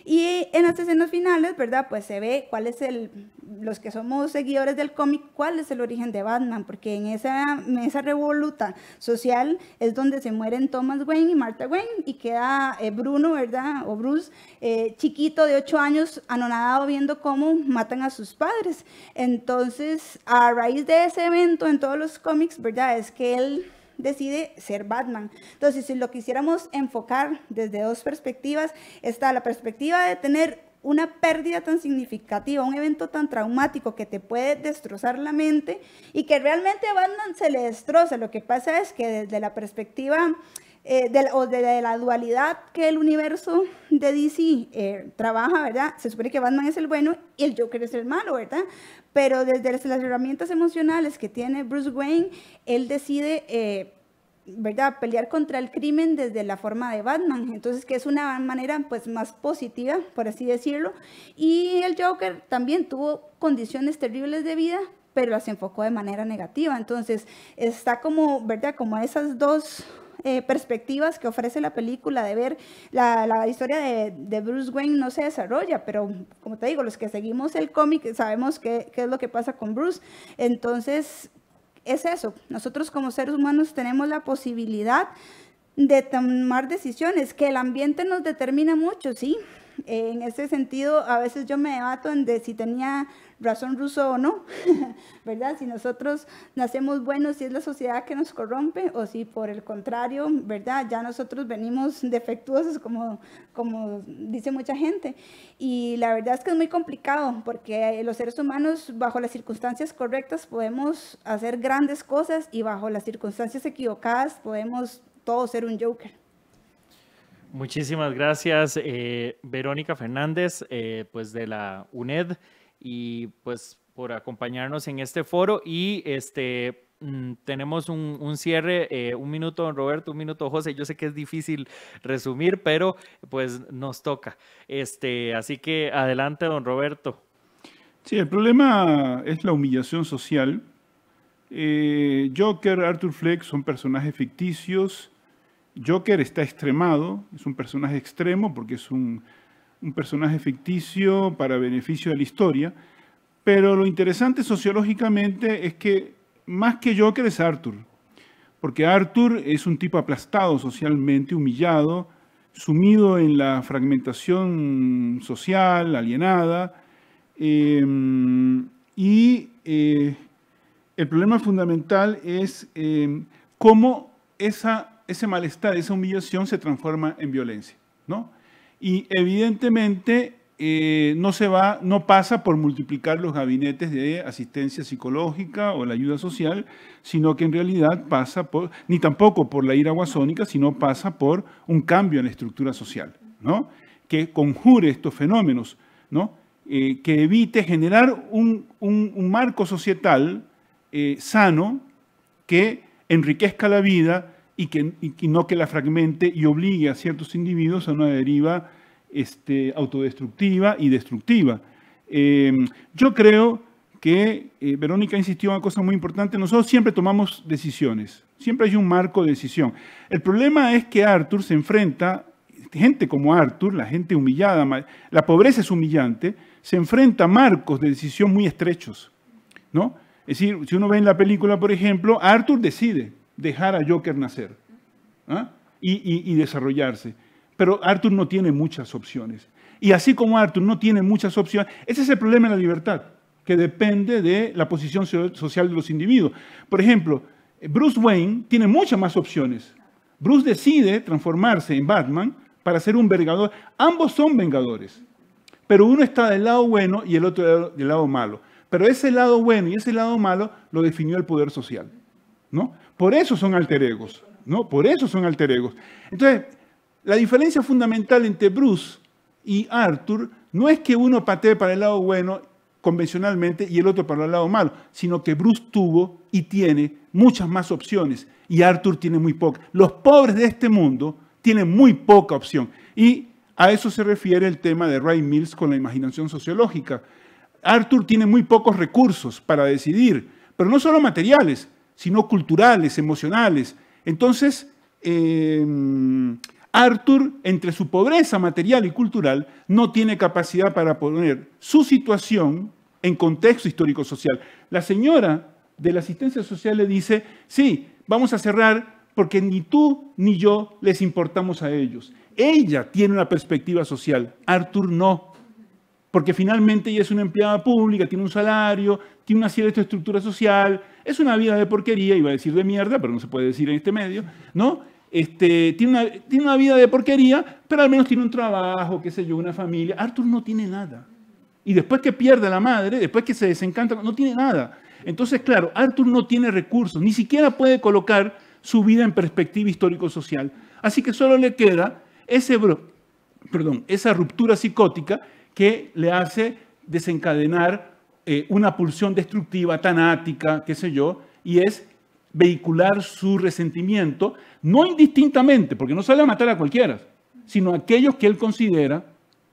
Y en las escenas finales, ¿verdad? Pues se ve cuál es el, los que somos seguidores del cómic, cuál es el origen de Batman, porque en esa, mesa revoluta social es donde se mueren Thomas Wayne y Martha Wayne y queda eh, Bruno, ¿verdad? O Bruce, eh, chiquito de 8 años, anonadado viendo cómo matan a sus padres. Entonces, a raíz de ese evento en todos los cómics, ¿verdad? Es que él decide ser Batman. Entonces, si lo quisiéramos enfocar desde dos perspectivas, está la perspectiva de tener una pérdida tan significativa, un evento tan traumático que te puede destrozar la mente y que realmente a Batman se le destroza. Lo que pasa es que desde la perspectiva eh, de, o desde la dualidad que el universo de DC eh, trabaja, ¿verdad? Se supone que Batman es el bueno y el Joker es el malo, ¿verdad? Pero desde las herramientas emocionales que tiene Bruce Wayne, él decide... Eh, ¿verdad? Pelear contra el crimen desde la forma de Batman, entonces que es una manera pues más positiva, por así decirlo, y el Joker también tuvo condiciones terribles de vida, pero las enfocó de manera negativa, entonces está como, ¿verdad? Como esas dos eh, perspectivas que ofrece la película, de ver la, historia de, Bruce Wayne no se desarrolla, pero como te digo, los que seguimos el cómic sabemos qué, qué es lo que pasa con Bruce. Entonces, es eso, nosotros como seres humanos tenemos la posibilidad de tomar decisiones, que el ambiente nos determina mucho, sí, en ese sentido, a veces yo me debato en de si tenía razón ruso o no, ¿verdad? Si nosotros nacemos buenos, si es la sociedad que nos corrompe o si por el contrario, ¿verdad? Ya nosotros venimos defectuosos, como, como dice mucha gente. Y la verdad es que es muy complicado porque los seres humanos, bajo las circunstancias correctas, podemos hacer grandes cosas y bajo las circunstancias equivocadas podemos todos ser un joker. Muchísimas gracias, eh, Verónica Fernández, eh, pues de la UNED, y pues por acompañarnos en este foro. Y este mm, tenemos un, cierre, eh, un minuto, don Roberto, un minuto, José. Yo sé que es difícil resumir, pero pues nos toca. Este, así que adelante, don Roberto. Sí, el problema es la humillación social. Joker, Arthur Fleck son personajes ficticios Joker está extremado, es un personaje extremo porque es un, personaje ficticio para beneficio de la historia, pero lo interesante sociológicamente es que más que Joker es Arthur, porque Arthur es un tipo aplastado socialmente, humillado, sumido en la fragmentación social, alienada, em, y eh, el problema fundamental es em, cómo esa ese malestar, esa humillación se transforma en violencia, ¿no? Y evidentemente eh, no se va, no pasa por multiplicar los gabinetes de asistencia psicológica o la ayuda social, sino que en realidad pasa por, ni tampoco por la ira aguasónica, sino pasa por un cambio en la estructura social, ¿no? Que conjure estos fenómenos, ¿no? Eh, que evite generar un, marco societal eh, sano que enriquezca la vida, y, no que la fragmente y obligue a ciertos individuos a una deriva este, autodestructiva y destructiva. Em, yo creo que eh, Verónica insistió en una cosa muy importante, nosotros siempre tomamos decisiones, siempre hay un marco de decisión. El problema es que Arthur se enfrenta, gente como Arthur, la gente humillada, la pobreza es humillante, se enfrenta a marcos de decisión muy estrechos, ¿no? Es decir, si uno ve en la película, por ejemplo, Arthur decide, dejar a Joker nacer ¿ah? y, y desarrollarse. Pero Arthur no tiene muchas opciones. Y así como Arthur no tiene muchas opciones, ese es el problema de la libertad, que depende de la posición social de los individuos. Por ejemplo, Bruce Wayne tiene muchas más opciones. Bruce decide transformarse en Batman para ser un vengador. Ambos son vengadores, pero uno está del lado bueno y el otro del lado malo. Pero ese lado bueno y ese lado malo lo definió el poder social. ¿no? Por eso son alter egos, ¿no? Por eso son alter egos. Entonces, la diferencia fundamental entre Bruce y Arthur no es que uno patee para el lado bueno convencionalmente y el otro para el lado malo, sino que Bruce tuvo y tiene muchas más opciones y Arthur tiene muy pocas. Los pobres de este mundo tienen muy poca opción y a eso se refiere el tema de Ray Mills con la imaginación sociológica. Arthur tiene muy pocos recursos para decidir, pero no solo materiales, sino culturales, emocionales. Entonces, em, Arthur, entre su pobreza material y cultural, no tiene capacidad para poner su situación en contexto histórico-social. La señora de la asistencia social le dice, sí, vamos a cerrar porque ni tú ni yo les importamos a ellos. Ella tiene una perspectiva social, Arthur no porque finalmente ella es una empleada pública, tiene un salario, tiene una cierta estructura social, es una vida de porquería, iba a decir de mierda, pero no se puede decir en este medio, ¿no? Este, tiene, una, tiene una vida de porquería, pero al menos tiene un trabajo, qué sé yo, una familia. Arthur no tiene nada. Y después que pierde a la madre, después que se desencanta, no tiene nada. Entonces, claro, Arthur no tiene recursos, ni siquiera puede colocar su vida en perspectiva histórico-social. Así que solo le queda ese, perdón, esa ruptura psicótica que le hace desencadenar eh, una pulsión destructiva, tanática, qué sé yo, y es vehicular su resentimiento, no indistintamente, porque no sale a matar a cualquiera, sino a aquellos que él considera,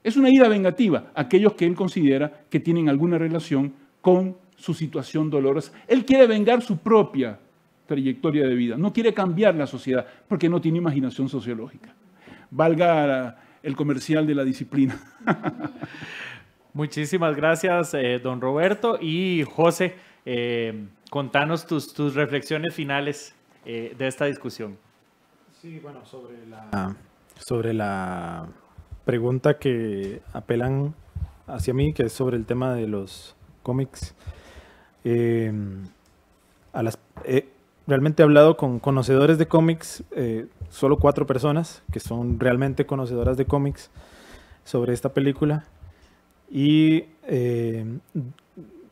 es una ida vengativa, aquellos que él considera que tienen alguna relación con su situación dolorosa. Él quiere vengar su propia trayectoria de vida, no quiere cambiar la sociedad, porque no tiene imaginación sociológica. Valga la, el comercial de la disciplina. Muchísimas gracias, eh, don Roberto. Y José, eh, contanos tus, reflexiones finales eh, de esta discusión. Sí, bueno, sobre la, sobre la pregunta que apelan hacia mí, que es sobre el tema de los cómics. a las, realmente he hablado con conocedores de cómics, eh, solo cuatro personas que son realmente conocedoras de cómics sobre esta película. Y eh,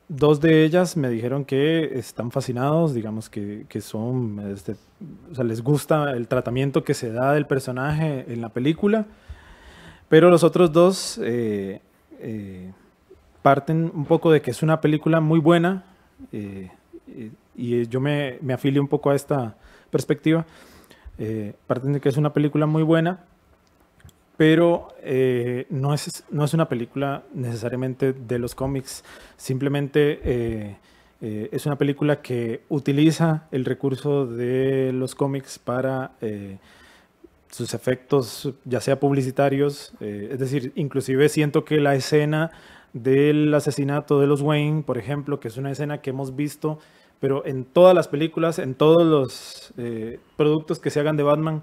dos de ellas me dijeron que están fascinados, digamos que, son, este, o sea, les gusta el tratamiento que se da del personaje en la película, pero los otros dos eh, parten un poco de que es una película muy buena, eh, y eh, yo me, me afilio un poco a esta perspectiva. Eh, de que es una película muy buena, pero eh, no, es, no es una película necesariamente de los cómics, simplemente eh, es una película que utiliza el recurso de los cómics para sus efectos, ya sea publicitarios, es decir, inclusive siento que la escena del asesinato de los Wayne, por ejemplo, que es una escena que hemos visto pero en todas las películas, en todos los eh, productos que se hagan de Batman,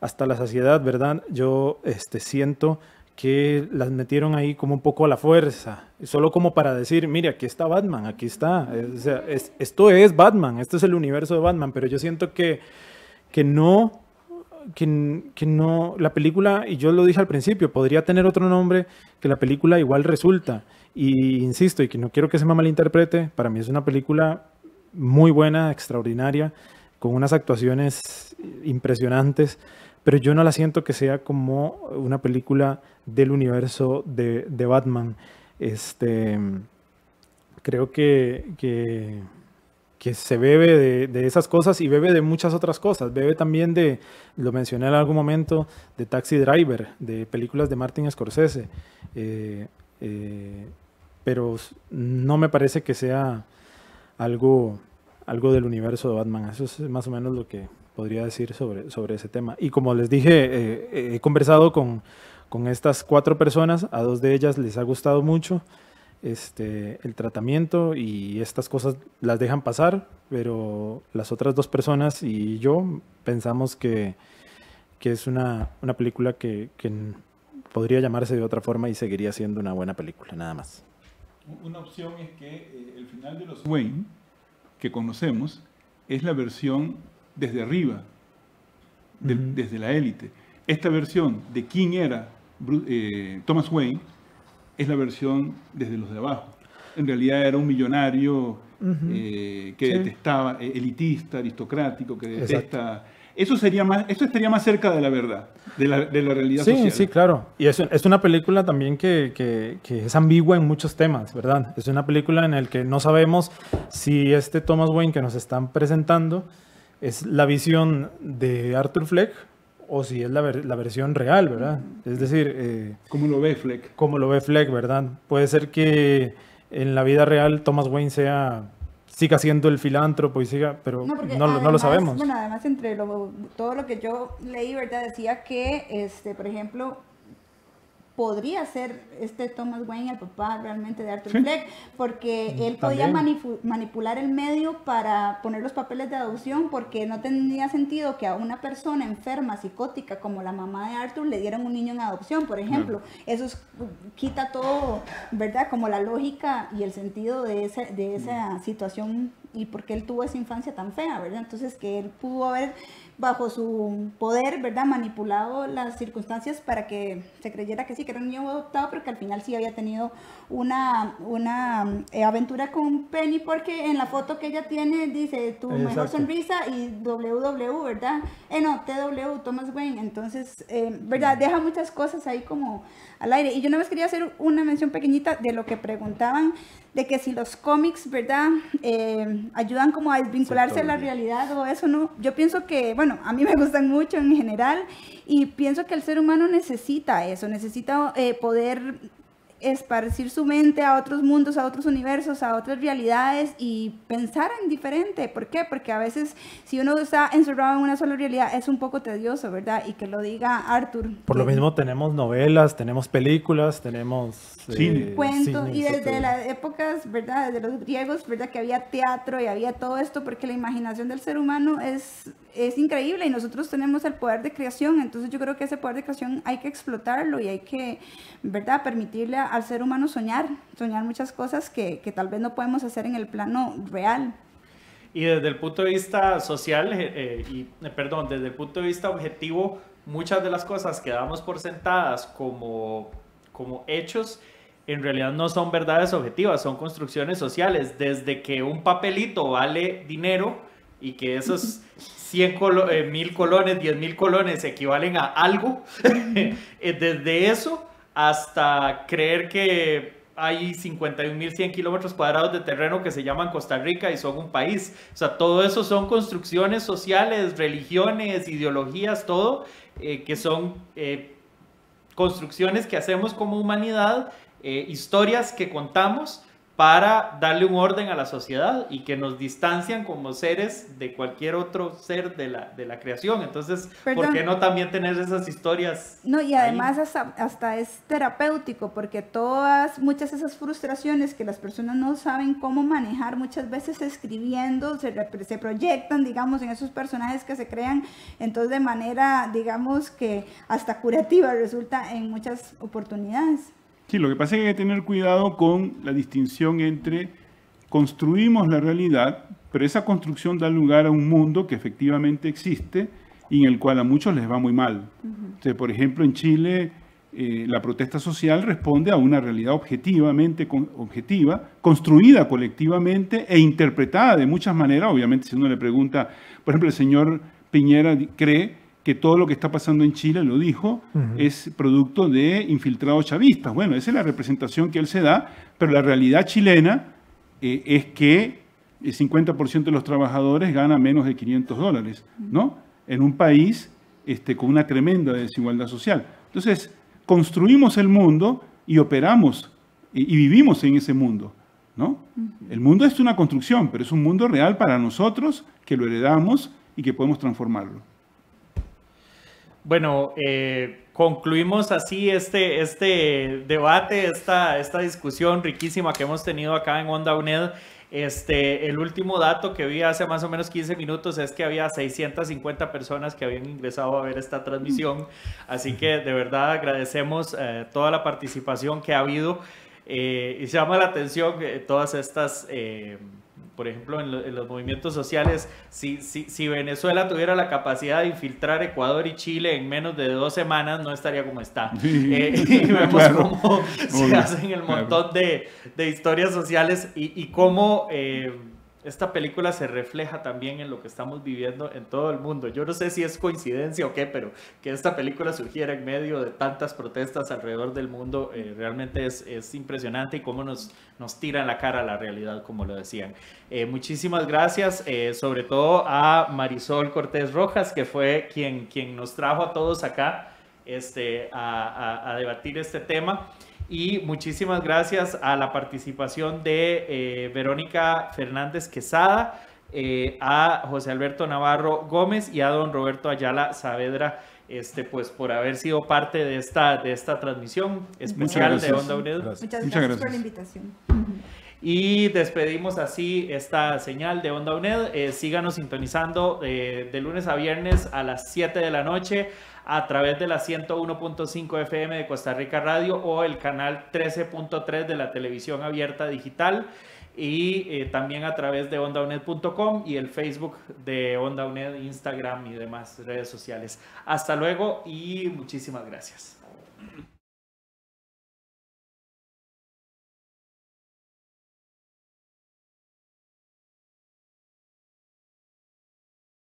hasta la saciedad, ¿verdad? Yo este, siento que las metieron ahí como un poco a la fuerza, solo como para decir, mire, aquí está Batman, aquí está, o sea, esto es Batman, esto es el universo de Batman, pero yo siento que, que no, que, no, la película, y yo lo dije al principio, podría tener otro nombre, que la película igual resulta, y insisto, y que no quiero que se me malinterprete, para mí es una película muy buena, extraordinaria, con unas actuaciones impresionantes, pero yo no la siento que sea como una película del universo de, Batman. Este, creo que, que, se bebe de, esas cosas y bebe de muchas otras cosas. Bebe también de, lo mencioné en algún momento, de Taxi Driver, de películas de Martin Scorsese. Eh, eh, pero no me parece que sea algo, algo del universo de Batman. Eso es más o menos lo que podría decir sobre, sobre ese tema. Y como les dije, eh, eh, he conversado con, estas cuatro personas, a dos de ellas les ha gustado mucho este, el tratamiento y estas cosas las dejan pasar, pero las otras dos personas y yo pensamos que, es una, una película que podría llamarse de otra forma y seguiría siendo una buena película, nada más. Una opción es que eh, el final de los Wayne, que conocemos, es la versión desde arriba, desde la élite. Esta versión de quién era eh, Thomas Wayne es la versión desde los de abajo. En realidad era un millonario eh, que detestaba, e-, elitista, aristocrático, que detesta... Eso, sería más, estaría más cerca de la verdad, de la, realidad sí, Sí, claro. Y es, es una película también que, es ambigua en muchos temas, ¿verdad? Es una película en la que no sabemos si este Thomas Wayne que nos están presentando es la visión de Arthur Fleck o si es la, la versión real, ¿verdad? Es decir... Eh, como lo ve Fleck? Como lo ve Fleck, verdad? Puede ser que en la vida real Thomas Wayne sea siga siendo el filántropo y siga, pero no, lo sabemos. Bueno, además entre todo lo que yo leí, ¿verdad? Decía que, este, por ejemplo, podría ser este Thomas Wayne el papá realmente de Arthur Fleck, porque mm, él podía manipular el medio para poner los papeles de adopción, porque no tenía sentido que a una persona enferma, psicótica, como la mamá de Arthur, le dieran un niño en adopción, por ejemplo. Eso quita todo, ¿verdad? Como la lógica y el sentido de, de mm. esa situación y porque él tuvo esa infancia tan fea, ¿verdad? Entonces que él pudo haber bajo su poder, ¿verdad? Manipulado las circunstancias para que se creyera que sí, que era un niño adoptado, pero que al final sí había tenido una, una eh, aventura con Penny, porque en la foto que ella tiene dice tu mejor sonrisa y WW, ¿verdad? Eh, no, TW, Thomas Wayne. Entonces, eh, ¿verdad? Deja muchas cosas ahí como al aire. Y yo nada más quería hacer una mención pequeñita de lo que preguntaban de que si los cómics, ¿verdad? Eh, ayudan como a desvincularse de la realidad o eso, ¿no? Yo pienso que, bueno, a mí me gustan mucho en general y pienso que el ser humano necesita eso, necesita eh, poder esparcir su mente a otros mundos, a otros universos, a otras realidades y pensar en diferente. ¿Por qué? Porque a veces si uno está encerrado en una sola realidad es un poco tedioso, ¿verdad? Y que lo diga Arthur. Por lo mismo tenemos novelas, tenemos películas, tenemos eh, cuentos y desde las épocas, ¿verdad? Desde los griegos, ¿verdad? Que había teatro y había todo esto porque la imaginación del ser humano es es increíble y nosotros tenemos el poder de creación, entonces yo creo que ese poder de creación hay que explotarlo y hay que, ¿verdad?, permitirle al ser humano soñar, soñar muchas cosas que, que tal vez no podemos hacer en el plano real. Y desde el punto de vista social, eh, eh, y, eh, perdón, desde el punto de vista objetivo, muchas de las cosas que damos por sentadas como, como hechos, en realidad no son verdades objetivas, son construcciones sociales. Desde que un papelito vale dinero, y que esos 100 eh, mil colones, 10 mil colones equivalen a algo, eh, desde eso hasta creer que hay 51.100 kilómetros cuadrados de terreno que se llaman Costa Rica y son un país. O sea, todo eso son construcciones sociales, religiones, ideologías, todo, eh, que son construcciones que hacemos como humanidad, historias que contamos para darle un orden a la sociedad y que nos distancian como seres de cualquier otro ser de la, creación. Entonces, ¿por qué no también tener esas historias? No, y además hasta, es terapéutico, porque todas, muchas de esas frustraciones que las personas no saben cómo manejar, muchas veces escribiendo, se, se proyectan, digamos, en esos personajes que se crean, entonces de manera, digamos, que hasta curativa resulta en muchas oportunidades. Sí, lo que pasa es que hay que tener cuidado con la distinción entre construimos la realidad, pero esa construcción da lugar a un mundo que efectivamente existe y en el cual a muchos les va muy mal. por ejemplo, en Chile eh, la protesta social responde a una realidad objetivamente objetiva, construida colectivamente e interpretada de muchas maneras. Obviamente, si uno le pregunta, por ejemplo, el señor Piñera cree que todo lo que está pasando en Chile, lo dijo, es producto de infiltrados chavistas. Bueno, esa es la representación que él se da, pero la realidad chilena eh, es que el 50% de los trabajadores gana menos de 500 dólares, ¿no? En un país este, con una tremenda desigualdad social. Entonces, construimos el mundo y operamos y, vivimos en ese mundo, ¿no? El mundo es una construcción, pero es un mundo real para nosotros que lo heredamos y que podemos transformarlo. Bueno, eh, concluimos así este, este debate, esta, esta discusión riquísima que hemos tenido acá en Onda UNED. Este, el último dato que vi hace más o menos 15 minutos es que había 650 personas que habían ingresado a ver esta transmisión. Así que de verdad agradecemos eh, toda la participación que ha habido eh, Y y llama la atención todas estas por ejemplo, en, los movimientos sociales, si, si, si, Venezuela tuviera la capacidad de infiltrar Ecuador y Chile en menos de dos semanas, no estaría como está. Eh, y vemos cómo se hacen el montón de, de, historias sociales y, cómo... Eh, esta película se refleja también en lo que estamos viviendo en todo el mundo. Yo no sé si es coincidencia o qué, pero que esta película surgiera en medio de tantas protestas alrededor del mundo eh, realmente es, impresionante y cómo nos, nos tira la cara la realidad, como lo decían. Eh, muchísimas gracias, eh, sobre todo a Marisol Cortés Rojas, que fue quien, quien nos trajo a todos acá este, a debatir este tema. Y muchísimas gracias a la participación de eh, Verónica Fernández Quesada, eh, a José Alberto Navarro Gómez y a don Roberto Ayala Saavedra, este, pues por haber sido parte de esta, de esta transmisión especial de Onda Uned Muchas, gracias, por la invitación. Y despedimos así esta señal de Onda UNED. Eh, síganos sintonizando de lunes a viernes a las 7 de la noche a través de la 101.5 FM de Costa Rica Radio o el canal 13.3 de la televisión abierta digital y eh, también a través de ondauned.com y el Facebook de Onda Instagram y demás redes sociales. Hasta luego y muchísimas gracias.